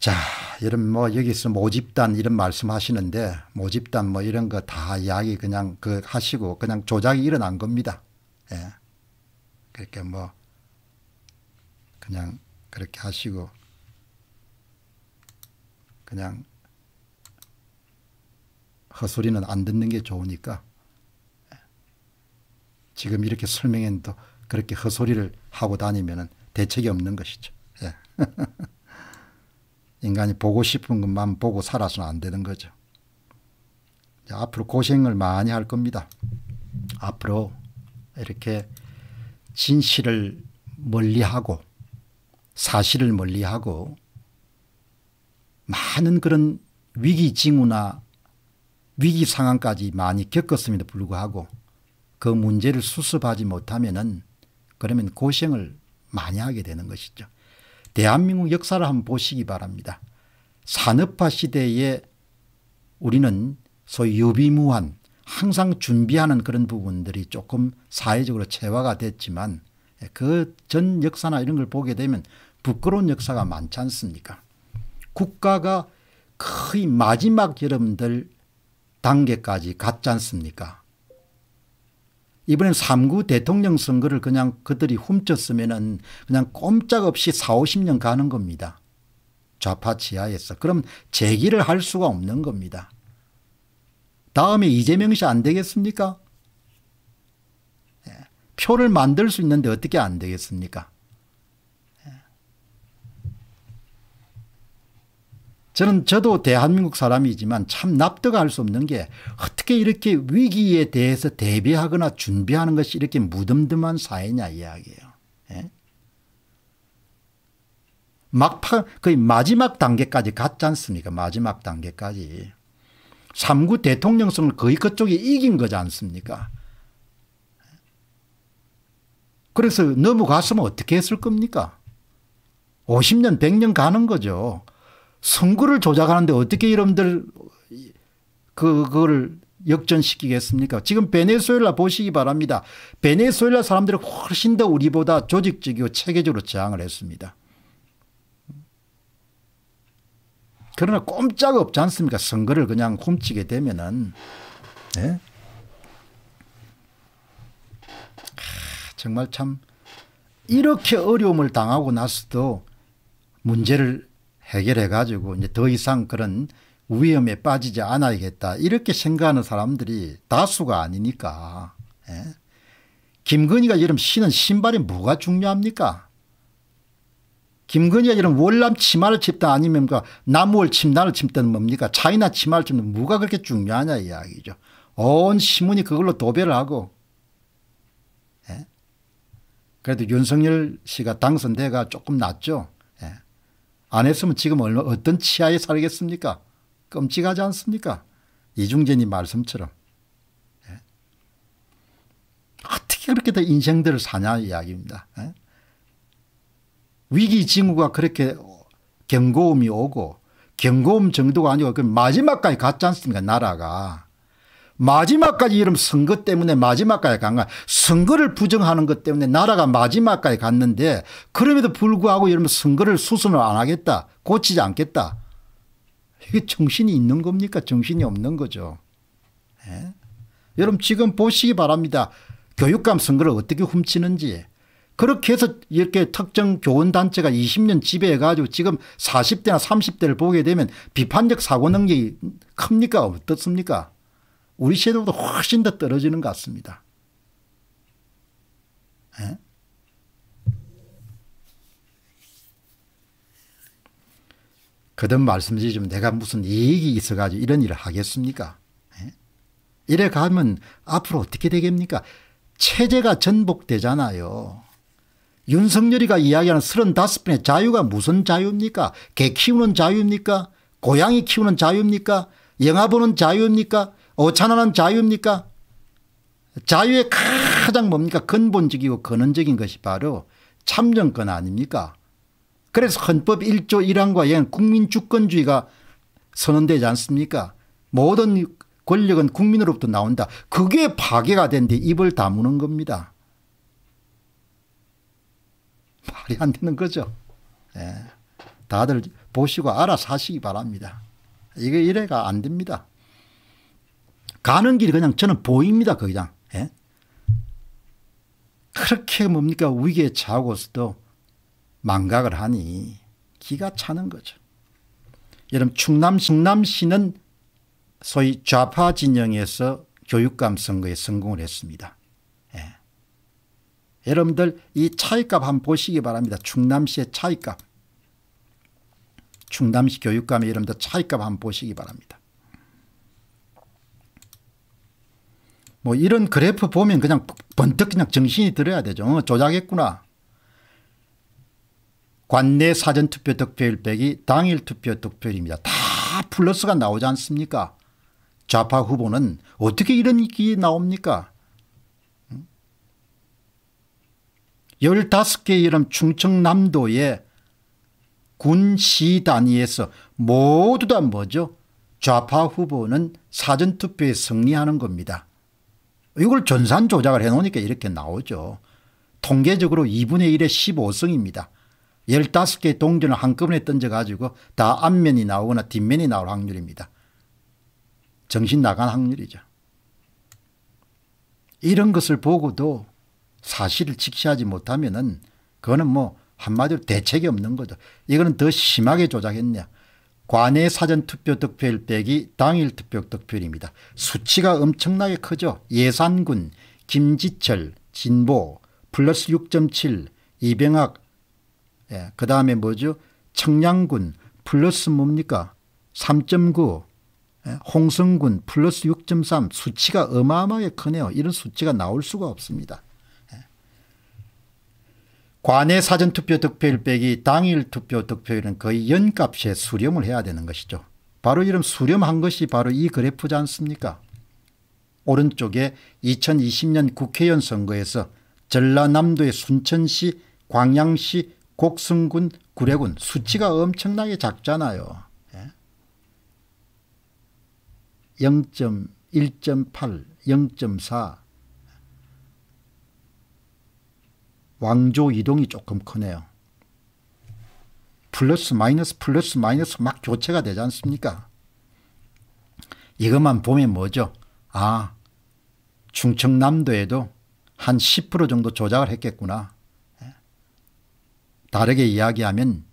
자, 여러분 뭐 여기서 모집단 이런 말씀하시는데 모집단 뭐 이런 거 다 이야기 그냥 그 하시고 그냥 조작이 일어난 겁니다. 예. 그렇게 뭐 그냥 그렇게 하시고 그냥 헛소리는 안 듣는 게 좋으니까 예. 지금 이렇게 설명해도 그렇게 헛소리를 하고 다니면 대책이 없는 것이죠. 예. 인간이 보고 싶은 것만 보고 살아서는 안 되는 거죠. 앞으로 고생을 많이 할 겁니다. 앞으로 이렇게 진실을 멀리하고 사실을 멀리하고 많은 그런 위기 징후나 위기 상황까지 많이 겪었음에도 불구하고 그 문제를 수습하지 못하면은 그러면 고생을 많이 하게 되는 것이죠. 대한민국 역사를 한번 보시기 바랍니다. 산업화 시대에 우리는 소위 유비무한 항상 준비하는 그런 부분들이 조금 사회적으로 체화가 됐지만 예, 그전 역사나 이런 걸 보게 되면 부끄러운 역사가 많지 않습니까 국가가 거의 마지막 여러분들 단계까지 갔지 않습니까 이번엔 3구 대통령 선거를 그냥 그들이 훔쳤으면은 그냥 꼼짝없이 4, 50년 가는 겁니다. 좌파 지하에서. 그럼 제기를 할 수가 없는 겁니다. 다음에 이재명 씨 안 되겠습니까? 예. 표를 만들 수 있는데 어떻게 안 되겠습니까? 저는 저도 대한민국 사람이지만 참 납득할 수 없는 게 어떻게 이렇게 위기에 대해서 대비하거나 준비하는 것이 이렇게 무덤덤한 사회냐 이야기예요. 예? 막판 거의 마지막 단계까지 갔지 않습니까 마지막 단계까지. 3구 대통령성을 거의 그쪽이 이긴 거지 않습니까 그래서 넘어갔으면 어떻게 했을 겁니까 50년 100년 가는 거죠. 선거를 조작하는데 어떻게 여러분들 그걸 역전시키겠습니까? 지금 베네수엘라 보시기 바랍니다. 베네수엘라 사람들이 훨씬 더 우리보다 조직적이고 체계적으로 저항을 했습니다. 그러나 꼼짝 없지 않습니까? 선거를 그냥 훔치게 되면은 네? 하, 정말 참 이렇게 어려움을 당하고 나서도 문제를 해결해 가지고 이제 더 이상 그런 위험에 빠지지 않아야겠다 이렇게 생각하는 사람들이 다수가 아니니까 예? 김건희가 여름 신은 신발이 뭐가 중요합니까 김건희가 이런 월남 치마를 칩든 아니면 그 나무월 침나를 칩든 뭡니까 차이나 치마를 칩든 뭐가 그렇게 중요하냐 이야기죠. 온 신문이 그걸로 도배를 하고 예? 그래도 윤석열 씨가 당선돼가 조금 낫죠. 안 했으면 지금 얼마, 어떤 치아에 살겠습니까? 끔찍하지 않습니까? 이중재님 말씀처럼. 예? 어떻게 그렇게 다 인생들을 사냐 이야기입니다. 예? 위기 징후가 그렇게 경고음이 오고 경고음 정도가 아니고 그 마지막까지 갔지 않습니까? 나라가. 마지막까지 이런 선거 때문에 마지막까지 간거 선거를 부정하는 것 때문에 나라가 마지막까지 갔는데 그럼에도 불구하고 이러면 선거를 수순을 안 하겠다 고치지 않겠다 이게 정신이 있는 겁니까 정신이 없는 거죠 예? 여러분 지금 보시기 바랍니다 교육감 선거를 어떻게 훔치는지 그렇게 해서 이렇게 특정 교원단체가 20년 지배해가지고 지금 40대나 30대를 보게 되면 비판적 사고능력이 큽니까? 어떻습니까? 우리 시대보다 훨씬 더 떨어지는 것 같습니다. 에? 예? 그든 말씀드리지만 내가 무슨 이익이 있어가지고 이런 일을 하겠습니까? 에? 예? 이래 가면 앞으로 어떻게 되겠습니까? 체제가 전복되잖아요. 윤석열이가 이야기하는 35분의 자유가 무슨 자유입니까? 개 키우는 자유입니까? 고양이 키우는 자유입니까? 영화 보는 자유입니까? 오찬원은 어, 자유입니까? 자유의 가장 뭡니까? 근본적이고 근원적인 것이 바로 참정권 아닙니까? 그래서 헌법 1조 1항과엔 국민주권주의가 선언되지 않습니까? 모든 권력은 국민으로부터 나온다. 그게 파괴가 된 뒤 입을 다무는 겁니다. 말이 안 되는 거죠. 예. 다들 보시고 알아서 하시기 바랍니다. 이게 이래가 안 됩니다. 가는 길이 그냥 저는 보입니다. 거기다. 예? 그렇게 뭡니까 위기에 처고서도 망각을 하니 기가 차는 거죠. 여러분 충남 성남시는 소위 좌파 진영에서 교육감 선거에 성공을 했습니다. 예. 여러분들 이 차이값 한번 보시기 바랍니다. 충남시의 차이값. 충남시 교육감의 여러분들 차이값 한번 보시기 바랍니다. 뭐 이런 그래프 보면 그냥 번뜩 그냥 정신이 들어야 되죠. 어, 조작했구나. 관내 사전투표 득표율 빼기 당일 투표 득표율입니다. 다 플러스가 나오지 않습니까? 좌파 후보는 어떻게 이런 게 나옵니까? 15개 이름 충청남도의 군시 단위에서 모두 다 뭐죠? 좌파 후보는 사전투표에 승리하는 겁니다. 이걸 전산 조작을 해놓으니까 이렇게 나오죠. 통계적으로 2분의 1의 15승입니다. 15개의 동전을 한꺼번에 던져가지고 다 앞면이 나오거나 뒷면이 나올 확률입니다. 정신 나간 확률이죠. 이런 것을 보고도 사실을 직시하지 못하면 은 그거는 뭐 한마디로 대책이 없는 거죠. 이거는 더 심하게 조작했냐. 관내 사전투표 득표율 빼기 당일 투표 득표율입니다. 수치가 엄청나게 크죠. 예산군, 김지철, 진보, 플러스 6.7, 이병학, 예, 그 다음에 뭐죠? 청량군, 플러스 뭡니까? 3.9, 예, 홍성군, 플러스 6.3, 수치가 어마어마하게 크네요. 이런 수치가 나올 수가 없습니다. 관내 사전투표 득표율 빼기 당일 투표 득표율은 거의 연값에 수렴을 해야 되는 것이죠. 바로 이런 수렴한 것이 바로 이 그래프지 않습니까? 오른쪽에 2020년 국회의원 선거에서 전라남도의 순천시, 광양시, 곡성군, 구례군 수치가 엄청나게 작잖아요. 0.1.8, 예? 0.4, 왕조 이동이 조금 크네요. 플러스 마이너스 플러스 마이너스 막 교체가 되지 않습니까? 이것만 보면 뭐죠? 아 충청남도에도 한 10% 정도 조작을 했겠구나. 예? 다르게 이야기하면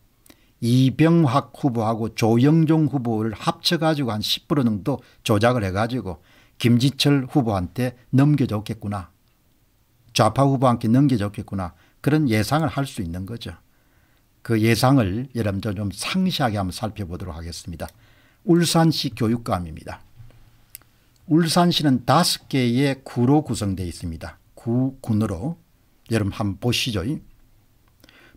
이병학 후보하고 조영종 후보를 합쳐가지고 한 10% 정도 조작을 해가지고 김지철 후보한테 넘겨줬겠구나. 좌파 후보한테 넘겨줬겠구나 그런 예상을 할 수 있는 거죠. 그 예상을 여러분들 좀 상세하게 한번 살펴보도록 하겠습니다. 울산시 교육감입니다. 울산시는 다섯 개의 구로 구성되어 있습니다. 구, 군으로. 여러분 한번 보시죠.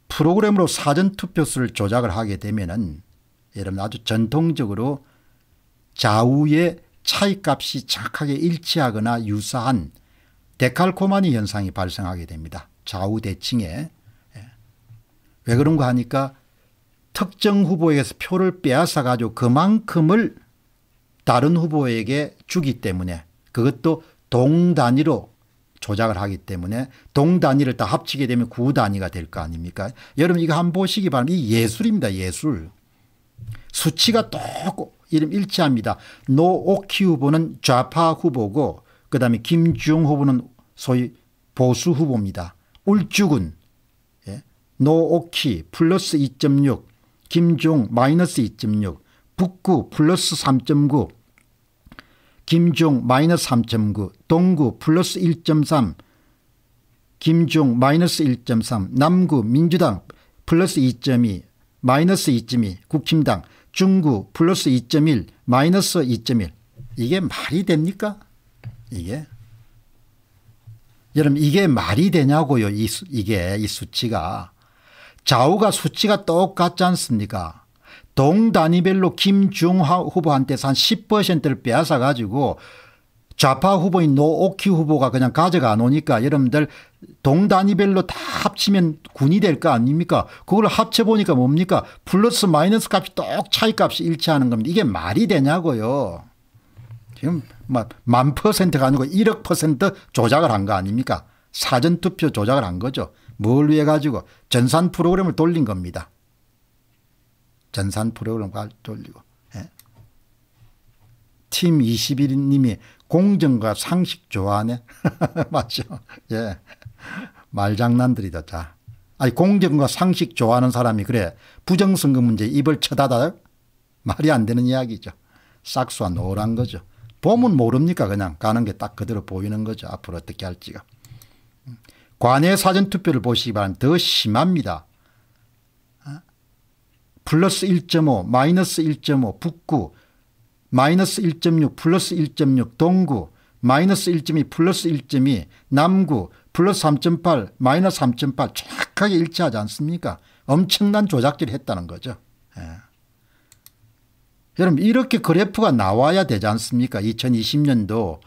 프로그램으로 사전투표수를 조작을 하게 되면은 여러분 아주 전통적으로 좌우의 차이값이 정확하게 일치하거나 유사한 데칼코마니 현상이 발생하게 됩니다. 좌우대칭에. 예. 왜 그런가 하니까 특정 후보에게서 표를 빼앗아 가지고 그만큼을 다른 후보에게 주기 때문에 그것도 동단위로 조작을 하기 때문에 동단위를 다 합치게 되면 구단위가 될 거 아닙니까? 여러분 이거 한번 보시기 바랍니다. 이 예술입니다. 예술. 수치가 똑 이름 일치합니다. 노오키 후보는 좌파 후보고 그다음에 김주영 후보는 소위 보수 후보입니다. 울주군 예. 노오키 플러스 2.6 김종 마이너스 2.6 북구 플러스 3.9 김종 마이너스 3.9 동구 플러스 1.3 김종 마이너스 1.3 남구 민주당 플러스 2.2 마이너스 2.2 국힘당 중구 플러스 2.1 마이너스 2.1 이게 말이 됩니까 이게? 여러분 이게 말이 되냐고요. 이 수, 이게 이 수치가. 좌우가 수치가 똑같지 않습니까? 동 단위별로 김중하 후보한테한 10%를 빼앗아 가지고 좌파 후보인 노오키 후보가 그냥 가져가 놓으니까 여러분들 동 단위별로 다 합치면 군이 될 거 아닙니까? 그걸 합쳐보니까 뭡니까? 플러스 마이너스 값이 똑 차이 값이 일치하는 겁니다. 이게 말이 되냐고요. 지금 만 퍼센트가 아니고 1억 퍼센트 조작을 한 거 아닙니까? 사전투표 조작을 한 거죠. 뭘 위해 가지고 전산 프로그램을 돌린 겁니다. 전산 프로그램을 돌리고. 예. 팀 21님이 공정과 상식 좋아하네. 맞죠. 예. 말장난들이다. 자. 아니 공정과 상식 좋아하는 사람이 그래 부정선거 문제 입을 쳐다다 말이 안 되는 이야기죠. 싹수와 노란 거죠. 보면 모릅니까 그냥 가는 게 딱 그대로 보이는 거죠. 앞으로 어떻게 할지가. 관외 사전투표를 보시기 바라면 더 심합니다. 어? 플러스 1.5 마이너스 1.5 북구 마이너스 1.6 플러스 1.6 동구 마이너스 1.2 플러스 1.2 남구 플러스 3.8 마이너스 3.8 정확하게 일치하지 않습니까 엄청난 조작질을 했다는 거죠. 예. 여러분 이렇게 그래프가 나와야 되지 않습니까 2020년도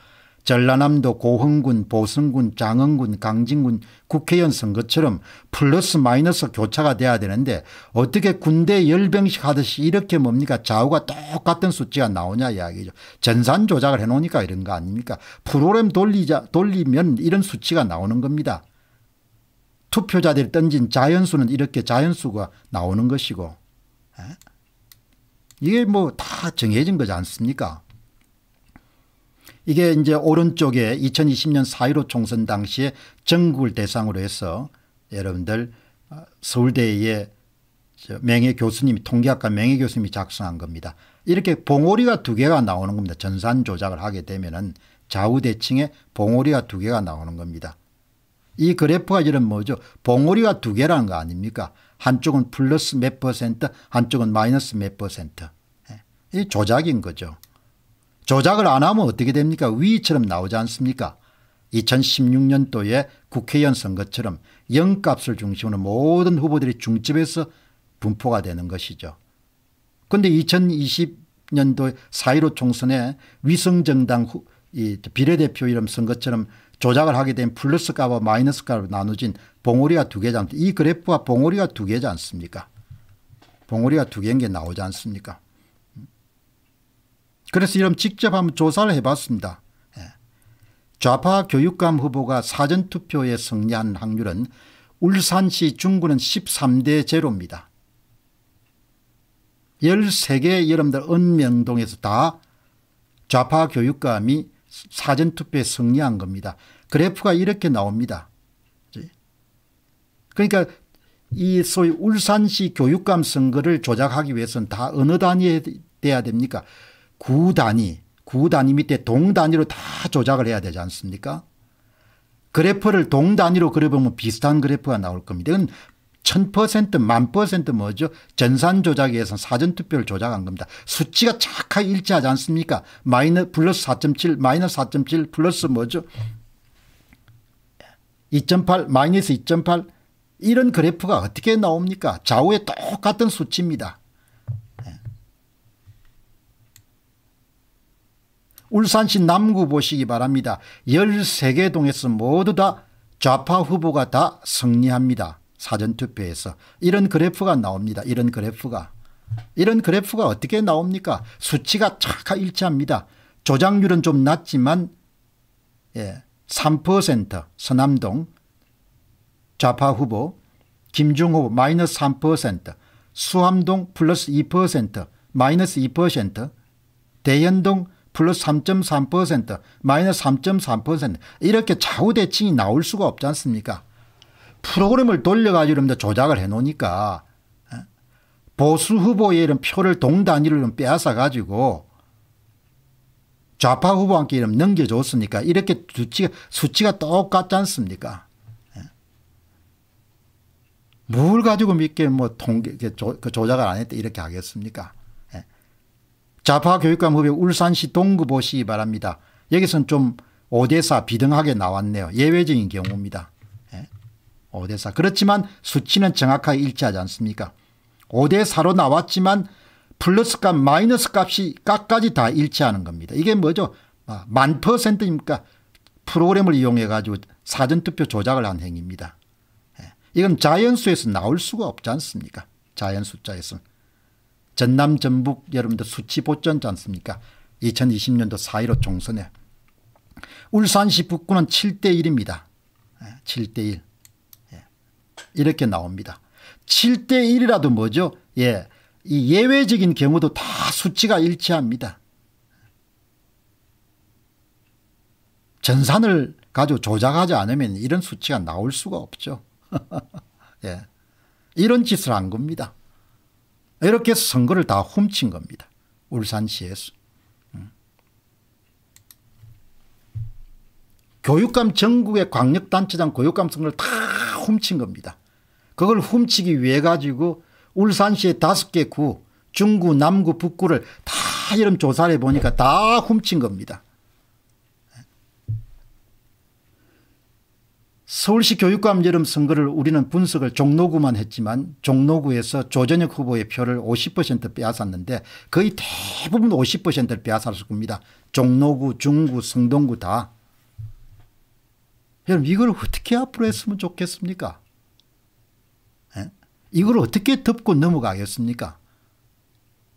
전라남도 고흥군 보성군 장흥군 강진군 국회의원 선거처럼 플러스 마이너스 교차가 돼야 되는데 어떻게 군대 열병식 하듯이 이렇게 뭡니까 좌우가 똑같은 수치가 나오냐 이야기죠. 전산 조작을 해놓으니까 이런 거 아닙니까 프로그램 돌리자, 돌리면 이런 수치가 나오는 겁니다. 투표자들이 던진 자연수는 이렇게 자연수가 나오는 것이고 에? 이게 뭐 다 정해진 거지 않습니까? 이게 이제 오른쪽에 2020년 4.15 총선 당시에 전국을 대상으로 해서 여러분들 어, 서울대의 명예 교수님이 통계학과 명예 교수님이 작성한 겁니다. 이렇게 봉오리가 두 개가 나오는 겁니다. 전산 조작을 하게 되면은 좌우대칭에 봉오리가 두 개가 나오는 겁니다. 이 그래프가 이런 뭐죠? 봉오리가 두 개라는 거 아닙니까? 한쪽은 플러스 몇 퍼센트, 한쪽은 마이너스 몇 퍼센트. 이 조작인 거죠. 조작을 안 하면 어떻게 됩니까? 위처럼 나오지 않습니까? 2016년도에 국회의원 선거처럼 영값을 중심으로 모든 후보들이 중집에서 분포가 되는 것이죠. 그런데 2020년도 4.15 총선에 위성정당 후, 이 비례대표 이름 선거처럼 조작을 하게 된 플러스 값과 마이너스 값으로 나눠진 봉오리가 두 개지 않습니까? 이 그래프가 봉오리가 두 개지 않습니까? 봉오리가 두 개인 게 나오지 않습니까? 그래서 이런 직접 한번 조사를 해봤습니다. 예. 좌파 교육감 후보가 사전투표에 승리한 확률은 울산시 중구는 13대 제로입니다. 13개 여러분들 은명동에서 다 좌파 교육감이 사전투표에 승리한 겁니다. 그래프가 이렇게 나옵니다. 예. 그러니까 이 소위 울산시 교육감 선거를 조작하기 위해서는 다 어느 단위에 돼야 됩니까? 구단위, 구단위 밑에 동단위로 다 조작을 해야 되지 않습니까? 그래프를 동단위로 그려보면 비슷한 그래프가 나올 겁니다. 이건 1000% 만% 뭐죠? 전산 조작에 의해서 사전투표를 조작한 겁니다. 수치가 착하게 일치하지 않습니까? 마이너 플러스 4.7 마이너스 4.7 플러스 뭐죠? 2.8 마이너스 2.8 이런 그래프가 어떻게 나옵니까? 좌우에 똑같은 수치입니다. 울산시 남구 보시기 바랍니다. 13개 동에서 모두 다 좌파 후보가 다 승리합니다. 사전투표에서. 이런 그래프가 나옵니다. 이런 그래프가. 이런 그래프가 어떻게 나옵니까? 수치가 착 일치합니다. 조작률은 좀 낮지만 예, 3% 서남동 좌파 후보 김중 후 마이너스 3% 수암동 플러스 2% 마이너스 2% 대연동 플러스 3.3% 마이너스 3.3% 이렇게 좌우대칭이 나올 수가 없지 않습니까 프로그램을 돌려가지고 조작을 해놓으니까 예? 보수 후보의 이런 표를 동단위로 빼앗아 가지고 좌파 후보한테 이름 넘겨줬으니까 이렇게 수치가, 수치가 똑같지 않습니까? 예? 뭘 가지고 믿게 뭐 통계 조, 그 작을안 했다 이렇게 하겠습니까? 자파 교육감 후배 울산시 동구 보시기 바랍니다. 여기서는좀 5대4 비등하게 나왔네요. 예외적인 경우입니다. 5대4. 예? 그렇지만 수치는 정확하게 일치하지 않습니까? 5대4로 나왔지만 플러스 값, 마이너스 값이 값까지 다 일치하는 겁니다. 이게 뭐죠? 아, 만 퍼센트입니까? 프로그램을 이용해가지고 사전투표 조작을 한 행위입니다. 예? 이건 자연수에서 나올 수가 없지 않습니까? 자연숫자에서는. 전남 전북 여러분들 수치 보전지 않습니까 2020년도 4.15 총선에 울산시 북구는 7대1입니다. 7대1 예, 예, 이렇게 나옵니다. 7대1이라도 뭐죠? 예, 이 예외적인 경우도 다 수치가 일치합니다. 전산을 가지고 조작하지 않으면 이런 수치가 나올 수가 없죠. 예, 이런 짓을 한 겁니다. 이렇게 선거를 다 훔친 겁니다. 울산시에서. 음. 교육감 전국의 광역단체장 교육감 선거를 다 훔친 겁니다. 그걸 훔치기 위해 가지고 울산시의 다섯 개 구, 중구, 남구, 북구를 다 이름 조사를 해보니까 다 훔친 겁니다. 서울시 교육감 여름 선거를 우리는 분석을 종로구만 했지만 종로구에서 조전혁 후보의 표를 50% 빼앗았는데 거의 대부분 50%를 빼앗았습니다. 종로구 중구 성동구 다. 여러분 이걸 어떻게 앞으로 했으면 좋겠습니까 에? 예? 이걸 어떻게 덮고 넘어가겠습니까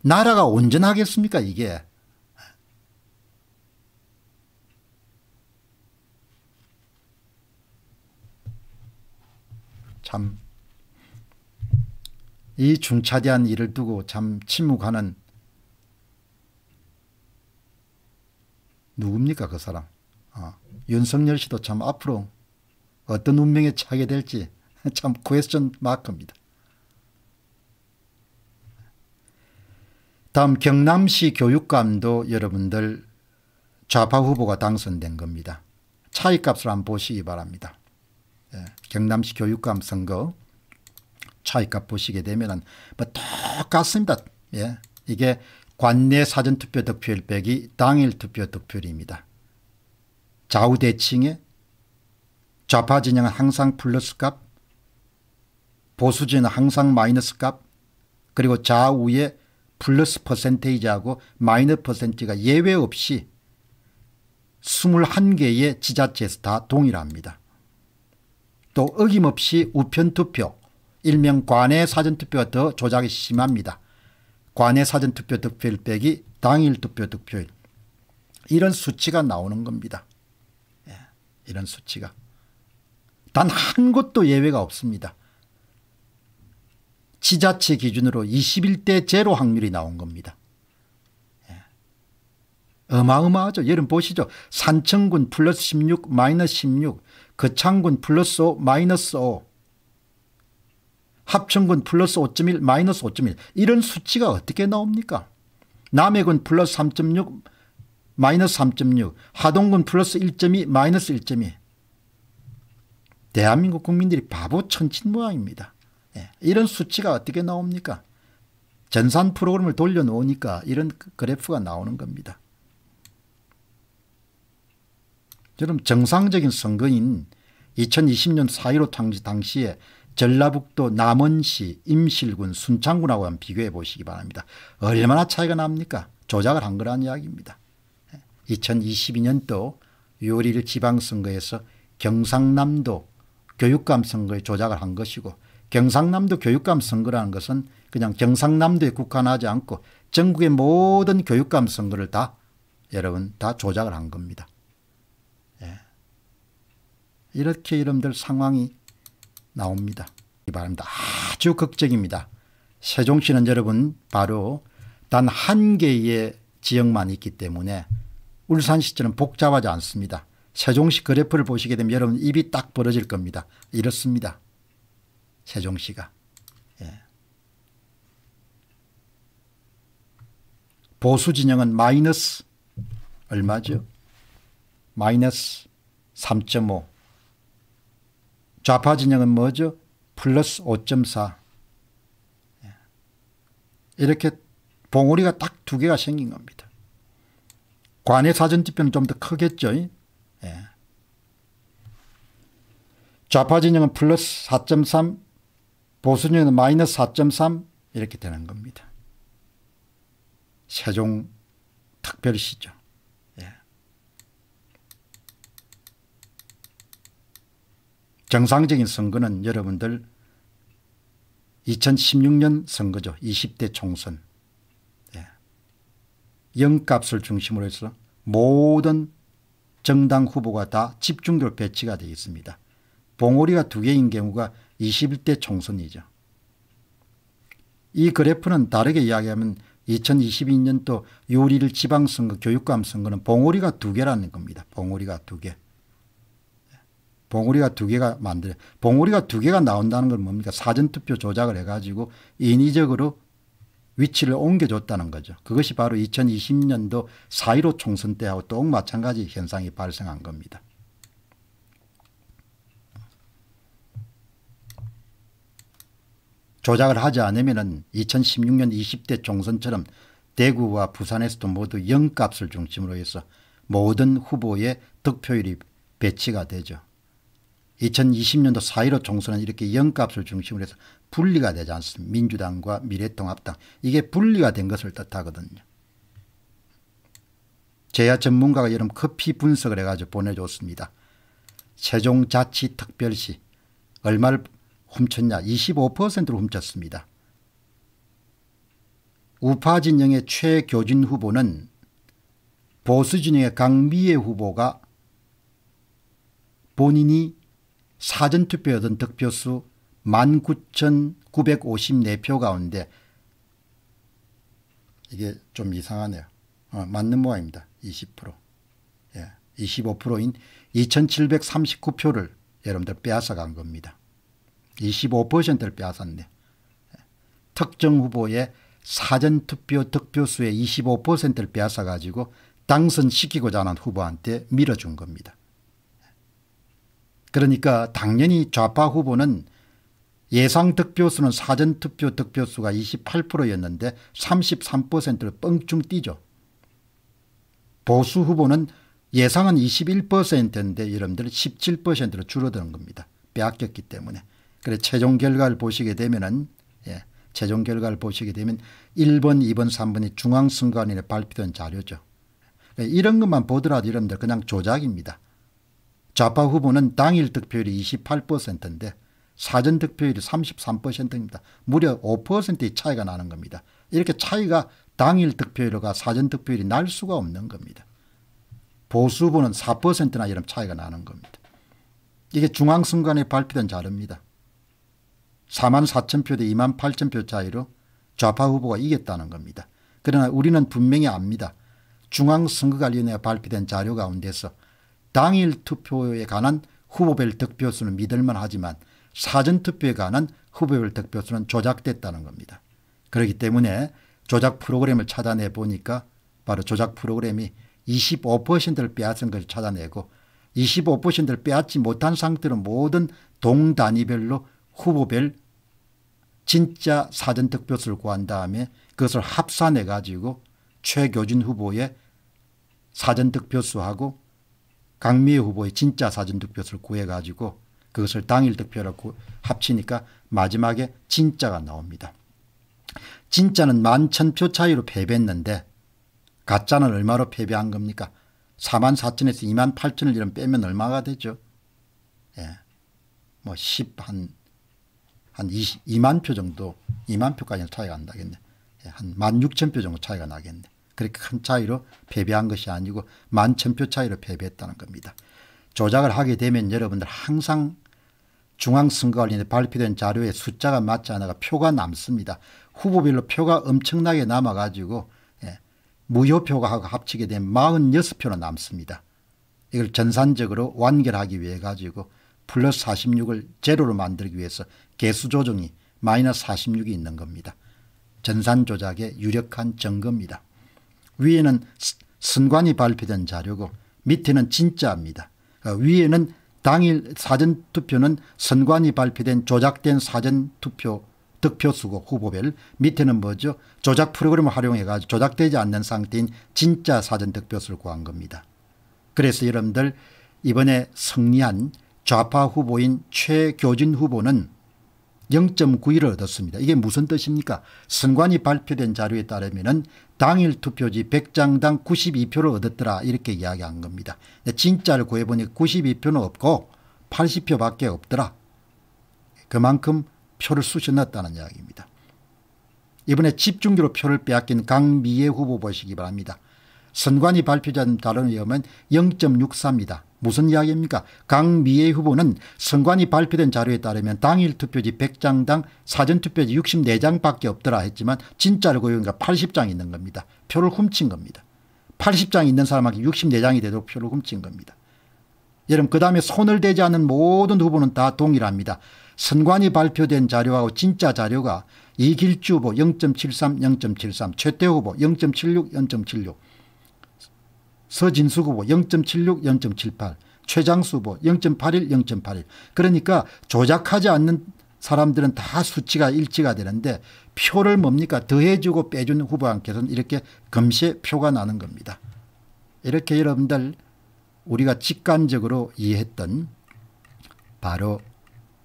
나라가 온전하겠습니까 이게 참이 중차대한 일을 두고 참 침묵하는 누굽니까 그 사람 어. 윤석열 씨도 참 앞으로 어떤 운명에 차게 될지 참 퀘스천 마크입니다. 다음 경남시 교육감도 여러분들 좌파 후보가 당선된 겁니다. 차이값을 한번 보시기 바랍니다. 예, 경남시 교육감 선거 차이값 보시게 되면 뭐 똑같습니다. 예. 이게 관내 사전투표 득표율 빼기 당일 투표 득표율입니다. 좌우대칭에 좌파 진영은 항상 플러스 값 보수 진은 항상 마이너스 값 그리고 좌우에 플러스 퍼센테이지하고 마이너스 퍼센트가 예외 없이 21개의 지자체에서 다 동일합니다. 또 어김없이 우편투표 일명 관외 사전투표가 더 조작이 심합니다. 관내 사전투표 득표일 빼기 당일 투표 득표일 이런 수치가 나오는 겁니다. 예, 이런 수치가 단 한 곳도 예외가 없습니다. 지자체 기준으로 21대 제로 확률이 나온 겁니다. 예. 어마어마하죠. 여러분 보시죠. 산청군 플러스 16 마이너스 16 거창군 그 플러스 5 마이너스 5 합천군 플러스 5.1 마이너스 5.1 이런 수치가 어떻게 나옵니까? 남해군 플러스 3.6 마이너스 3.6 하동군 플러스 1.2 마이너스 1.2 대한민국 국민들이 바보 천친 모양입니다. 예, 이런 수치가 어떻게 나옵니까? 전산 프로그램을 돌려놓으니까 이런 그 그래프가 나오는 겁니다. 여러분 정상적인 선거인 2020년 4.15 당시 당시에 전라북도 남원시 임실군 순창군하고 비교해 보시기 바랍니다. 얼마나 차이가 납니까? 조작을 한거라는 이야기입니다. 2022년도 6월 1일 지방선거에서 경상남도 교육감 선거에 조작을 한 것이고 경상남도 교육감 선거라는 것은 그냥 경상남도에 국한하지 않고 전국의 모든 교육감 선거를 다 여러분 다 조작을 한 겁니다. 이렇게 이름들 상황이 나옵니다. 이 바랍니다. 아주 극적입니다. 세종시는 여러분 바로 단 한 개의 지역만 있기 때문에 울산시처럼 복잡하지 않습니다. 세종시 그래프를 보시게 되면 여러분 입이 딱 벌어질 겁니다. 이렇습니다. 세종시가. 예. 보수 진영은 마이너스 얼마죠? 마이너스 3.5 좌파 진영은 뭐죠? 플러스 5.4 예. 이렇게 봉우리가 딱 두 개가 생긴 겁니다. 관의 사전집회는 좀 더 크겠죠. 예. 좌파 진영은 플러스 4.3 보수 진영은 마이너스 4.3 이렇게 되는 겁니다. 세종 특별시죠. 정상적인 선거는 여러분들 2016년 선거죠. 20대 총선. 예. 영값을 중심으로 해서 모든 정당 후보가 다 집중적으로 배치가 되어 있습니다. 봉오리가 두 개인 경우가 21대 총선이죠. 이 그래프는 다르게 이야기하면 2022년도 요리를 지방선거 교육감 선거는 봉오리가 두 개라는 겁니다. 봉오리가 두 개. 봉우리가 두 개가 만들 봉우리가 두 개가 나온다는 건 뭡니까 사전투표 조작을 해가지고 인위적으로 위치를 옮겨줬다는 거죠. 그것이 바로 2020년도 4.15 총선 때하고 똑 마찬가지 현상이 발생한 겁니다. 조작을 하지 않으면 2016년 20대 총선처럼 대구와 부산에서도 모두 영값을 중심으로 해서 모든 후보의 득표율이 배치가 되죠. 2020년도 4.15 총선은 이렇게 영값을 중심으로 해서 분리가 되지 않습니다. 민주당과 미래통합당. 이게 분리가 된 것을 뜻하거든요. 제야 전문가가 여름 커피 분석을 해가지고 보내줬습니다. 세종자치특별시 얼마를 훔쳤냐 25%를 훔쳤습니다. 우파 진영의 최교진 후보는 보수 진영의 강미애 후보가 본인이 사전투표에 얻은 득표수 19,954표 가운데 이게 좀 이상하네요. 어, 맞는 모양입니다. 20% 예, 25%인 2,739표를 여러분들 빼앗아간 겁니다. 25%를 빼앗았네. 예, 특정 후보의 사전투표 득표수의 25%를 빼앗아가지고 당선시키고자 하는 후보한테 밀어준 겁니다. 그러니까 당연히 좌파 후보는 예상 득표수는 사전 투표 득표수가 28%였는데 3 3로 뻥충 뛰죠. 보수 후보는 예상은 21%인데 여러분들 17%로 줄어드는 겁니다. 빼앗겼기 때문에. 그래 최종 결과를 보시게 되면은 예, 최종 결과를 보시게 되면 1번, 2번, 3번이 중앙선관위에 발표된 자료죠. 그러니까 이런 것만 보더라도 여러분들 그냥 조작입니다. 좌파 후보는 당일 득표율이 28%인데 사전 득표율이 33%입니다. 무려 5%의 차이가 나는 겁니다. 이렇게 차이가 당일 득표율과 사전 득표율이 날 수가 없는 겁니다. 보수 후보는 4%나 이런 차이가 나는 겁니다. 이게 중앙선관에 발표된 자료입니다. 4만 4천 표 대 2만 8천 표 차이로 좌파 후보가 이겼다는 겁니다. 그러나 우리는 분명히 압니다. 중앙선거관리위원회가 발표된 자료 가운데서 당일 투표에 관한 후보별 득표수는 믿을만 하지만 사전투표에 관한 후보별 득표수는 조작됐다는 겁니다. 그렇기 때문에 조작 프로그램을 찾아내 보니까 바로 조작 프로그램이 25%를 빼앗은 것을 찾아내고 25%를 빼앗지 못한 상태로 모든 동단위별로 후보별 진짜 사전득표수를 구한 다음에 그것을 합산해 가지고 최교진 후보의 사전득표수하고 강미애 후보의 진짜 사전 득표수를 구해가지고 그것을 당일 득표라고 합치니까 마지막에 진짜가 나옵니다. 진짜는 만천표 차이로 패배했는데 가짜는 얼마로 패배한 겁니까? 4만 4천에서 2만 8천을 이런 빼면 얼마가 되죠? 예. 뭐 10, 한, 한 20, 2만 표 정도, 2만 표까지는 차이가 안 나겠네. 예. 한만 6천 표 정도 차이가 나겠네. 그렇게 큰 차이로 패배한 것이 아니고 만천표 차이로 패배했다는 겁니다. 조작을 하게 되면 여러분들 항상 중앙선거관리에 발표된 자료에 숫자가 맞지 않아가 표가 남습니다. 후보별로 표가 엄청나게 남아가지고 예, 무효표가 하고 합치게 되면 46표나 남습니다. 이걸 전산적으로 완결하기 위해 가지고 플러스 46을 제로로 만들기 위해서 개수 조정이 마이너스 46이 있는 겁니다. 전산 조작의 유력한 증거입니다. 위에는 선관위 발표된 자료고 밑에는 진짜입니다. 어, 위에는 당일 사전투표는 선관위 발표된 조작된 사전투표 득표수고 후보별 밑에는 뭐죠 조작 프로그램을 활용해 가지고 조작되지 않는 상태인 진짜 사전 득표수를 구한 겁니다. 그래서 여러분들 이번에 승리한 좌파 후보인 최교진 후보는 0.91을 얻었습니다. 이게 무슨 뜻입니까? 선관위 발표된 자료에 따르면 당일 투표지 100장당 92표를 얻었더라 이렇게 이야기한 겁니다. 진짜를 구해보니 92표는 없고 80표밖에 없더라. 그만큼 표를 쑤셔놨다는 이야기입니다. 이번에 집중적으로 표를 빼앗긴 강미애 후보 보시기 바랍니다. 선관위 발표자는 다른 의하면 0.64입니다. 무슨 이야기입니까? 강미애 후보는 선관위 발표된 자료에 따르면 당일 투표지 100장당 사전투표지 64장밖에 없더라 했지만 진짜로 고용가 그 80장 있는 겁니다. 표를 훔친 겁니다. 80장 있는 사람한테 64장이 되도록 표를 훔친 겁니다. 여러분 그 다음에 손을 대지 않은 모든 후보는 다 동일합니다. 선관위 발표된 자료하고 진짜 자료가 이길주 후보 0.73, 0.73, 최태 후보 0.76, 0.76, 서진수 후보 0.76, 0.78, 최장수 후보 0.81, 0.81. 그러니까 조작하지 않는 사람들은 다 수치가 일치가 되는데 표를 뭡니까 더해주고 빼준 후보한테는 이렇게 금에 표가 나는 겁니다. 이렇게 여러분들 우리가 직관적으로 이해했던 바로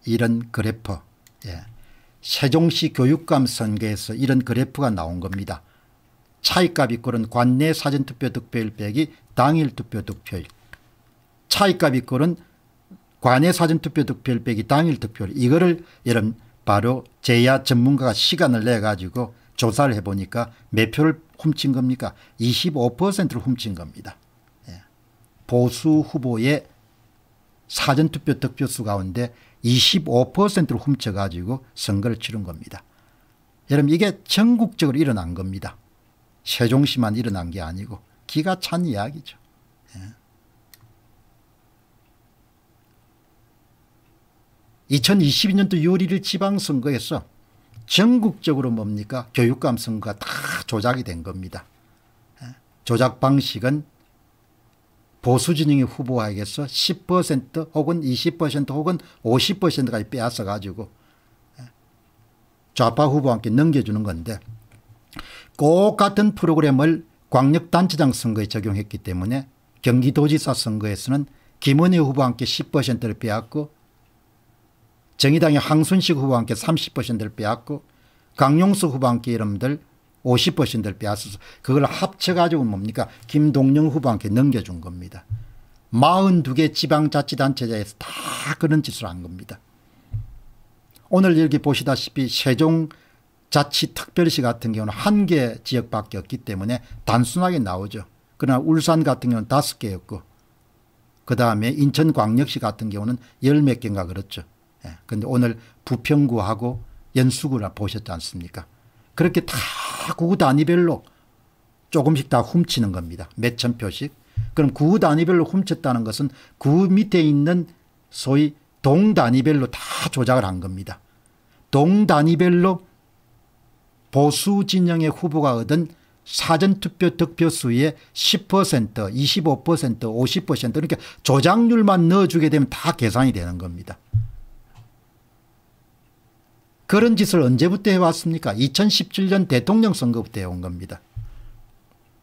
이런 그래프 예. 세종시 교육감 선거에서 이런 그래프가 나온 겁니다. 차이값 이꼴은 관내 사전투표 득표일 빼기 당일 투표 득표일. 차이값 이꼴은 관내 사전투표 득표일 빼기 당일 득표일. 이거를 여러분 바로 제야 전문가가 시간을 내 가지고 조사를 해보니까 몇 표를 훔친 겁니까? 25%를 훔친 겁니다. 예. 보수 후보의 사전투표 득표수 가운데 25%를 훔쳐가지고 선거를 치른 겁니다. 여러분 이게 전국적으로 일어난 겁니다. 세종시만 일어난 게 아니고 기가 찬 이야기죠. 예. 2022년도 6월 1일 지방선거에서 전국적으로 뭡니까? 교육감 선거가 다 조작이 된 겁니다. 예. 조작 방식은 보수진영의 후보에게서 10% 혹은 20% 혹은 50%까지 빼앗아가지고 예. 좌파 후보한테 넘겨주는 건데 꼭 같은 프로그램을 광역단체장 선거에 적용했기 때문에 경기도지사 선거에서는 김은혜 후보와 함께 10%를 빼앗고 정의당의 황순식 후보와 함께 30%를 빼앗고 강용수 후보와 함께 이름들 50%를 빼앗아서 그걸 합쳐가지고 뭡니까 김동영 후보와 함께 넘겨준 겁니다. 42개 지방자치단체장에서다 그런 짓을 한 겁니다. 오늘 여기 보시다시피 세종 자치특별시 같은 경우는 한 개 지역밖에 없기 때문에 단순하게 나오죠. 그러나 울산 같은 경우는 다섯 개였고 그 다음에 인천광역시 같은 경우는 열 몇 개인가 그렇죠. 그런데 예. 오늘 부평구하고 연수구를 보셨지 않습니까? 그렇게 다 구 단위별로 조금씩 다 훔치는 겁니다. 몇 천 표씩. 그럼 구구 단위별로 훔쳤다는 것은 구 밑에 있는 소위 동 단위별로 다 조작을 한 겁니다. 동 단위별로 보수 진영의 후보가 얻은 사전투표 득표수의 10% 25% 50% 이렇게 조작률만 넣어주게 되면 다 계산이 되는 겁니다. 그런 짓을 언제부터 해왔습니까 2017년 대통령 선거부터 해온 겁니다.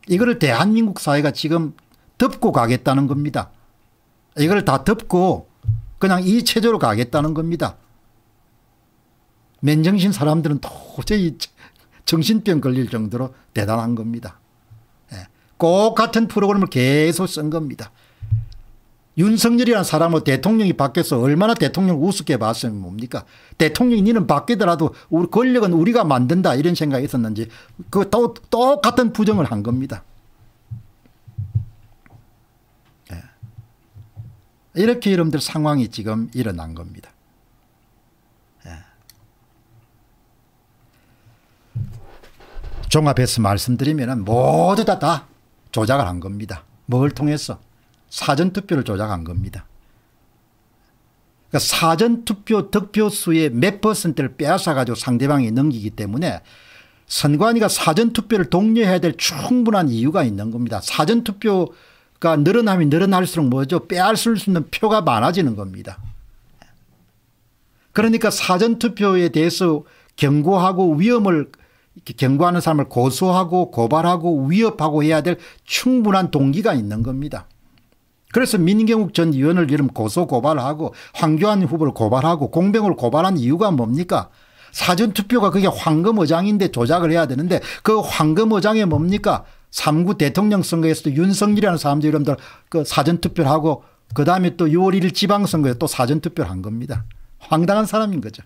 이거를 대한민국 사회가 지금 덮고 가겠다는 겁니다. 이걸 다 덮고 그냥 이 체제로 가겠다는 겁니다. 맨정신 사람들은 도저히 정신병 걸릴 정도로 대단한 겁니다. 예. 꼭 같은 프로그램을 계속 쓴 겁니다. 윤석열이라는 사람을 대통령이 바뀌어서 얼마나 대통령을 우습게 봤으면 뭡니까 대통령이 니는 바뀌더라도 우리 권력은 우리가 만든다 이런 생각이 있었는지 그 똑같은 부정을 한 겁니다. 예. 이렇게 여러분들 상황이 지금 일어난 겁니다. 종합해서 말씀드리면 모두 다, 다 조작을 한 겁니다. 뭘 통해서? 사전투표를 조작한 겁니다. 그러니까 사전투표 득표수의 몇 퍼센트를 빼앗아가지고 상대방이 넘기기 때문에 선관위가 사전투표를 독려해야 될 충분한 이유가 있는 겁니다. 사전투표가 늘어나면 늘어날수록 뭐죠? 빼앗을 수 있는 표가 많아지는 겁니다. 그러니까 사전투표에 대해서 경고하고 위험을 경고하는 사람을 고소하고 고발하고 위협하고 해야 될 충분한 동기가 있는 겁니다. 그래서 민경욱 전 의원을 이름 고소 고발하고 황교안 후보를 고발하고 공병을 고발한 이유가 뭡니까? 사전투표가 그게 황금어장인데 조작을 해야 되는데 그 황금어장이 뭡니까? 3구 대통령 선거에서도 윤석열이라는 사람들 이름들 그 사전투표를 하고 그 다음에 또 6월 1일 지방선거에 또 사전투표를 한 겁니다. 황당한 사람인 거죠.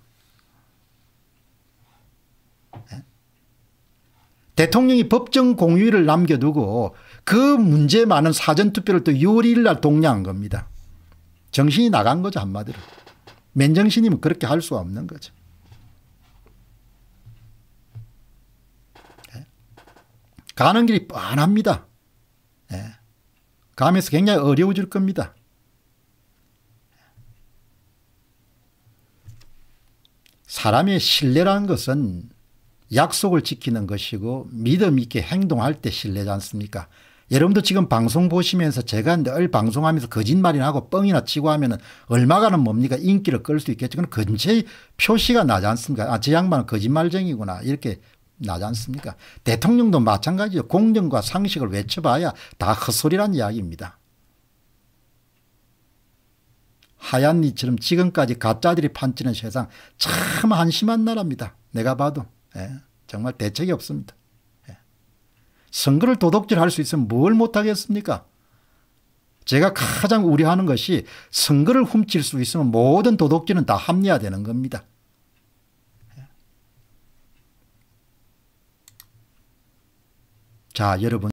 대통령이 법정 공휴일을 남겨두고 그 문제 많은 사전투표를 또 6월 1일 날 동량한 겁니다. 정신이 나간 거죠 한마디로. 맨정신이면 그렇게 할 수 없는 거죠. 예? 가는 길이 뻔합니다. 예. 가면서 굉장히 어려워질 겁니다. 사람의 신뢰라는 것은 약속을 지키는 것이고 믿음 있게 행동할 때 신뢰지 않습니까? 여러분도 지금 방송 보시면서 제가 늘 방송하면서 거짓말이나 하고 뻥이나 치고 하면은 얼마가는 뭡니까? 인기를 끌 수 있겠죠. 그건 근처에 표시가 나지 않습니까? 아, 저 양반은 거짓말쟁이구나. 이렇게 나지 않습니까? 대통령도 마찬가지죠. 공정과 상식을 외쳐봐야 다 헛소리란 이야기입니다. 하얀 니처럼 지금까지 가짜들이 판치는 세상 참 한심한 나라입니다. 내가 봐도. 예. 정말 대책이 없습니다. 예. 선거를 도둑질할 수 있으면 뭘 못하겠습니까? 제가 가장 우려하는 것이 선거를 훔칠 수 있으면 모든 도둑질은 다 합리화되는 겁니다. 예. 자, 여러분.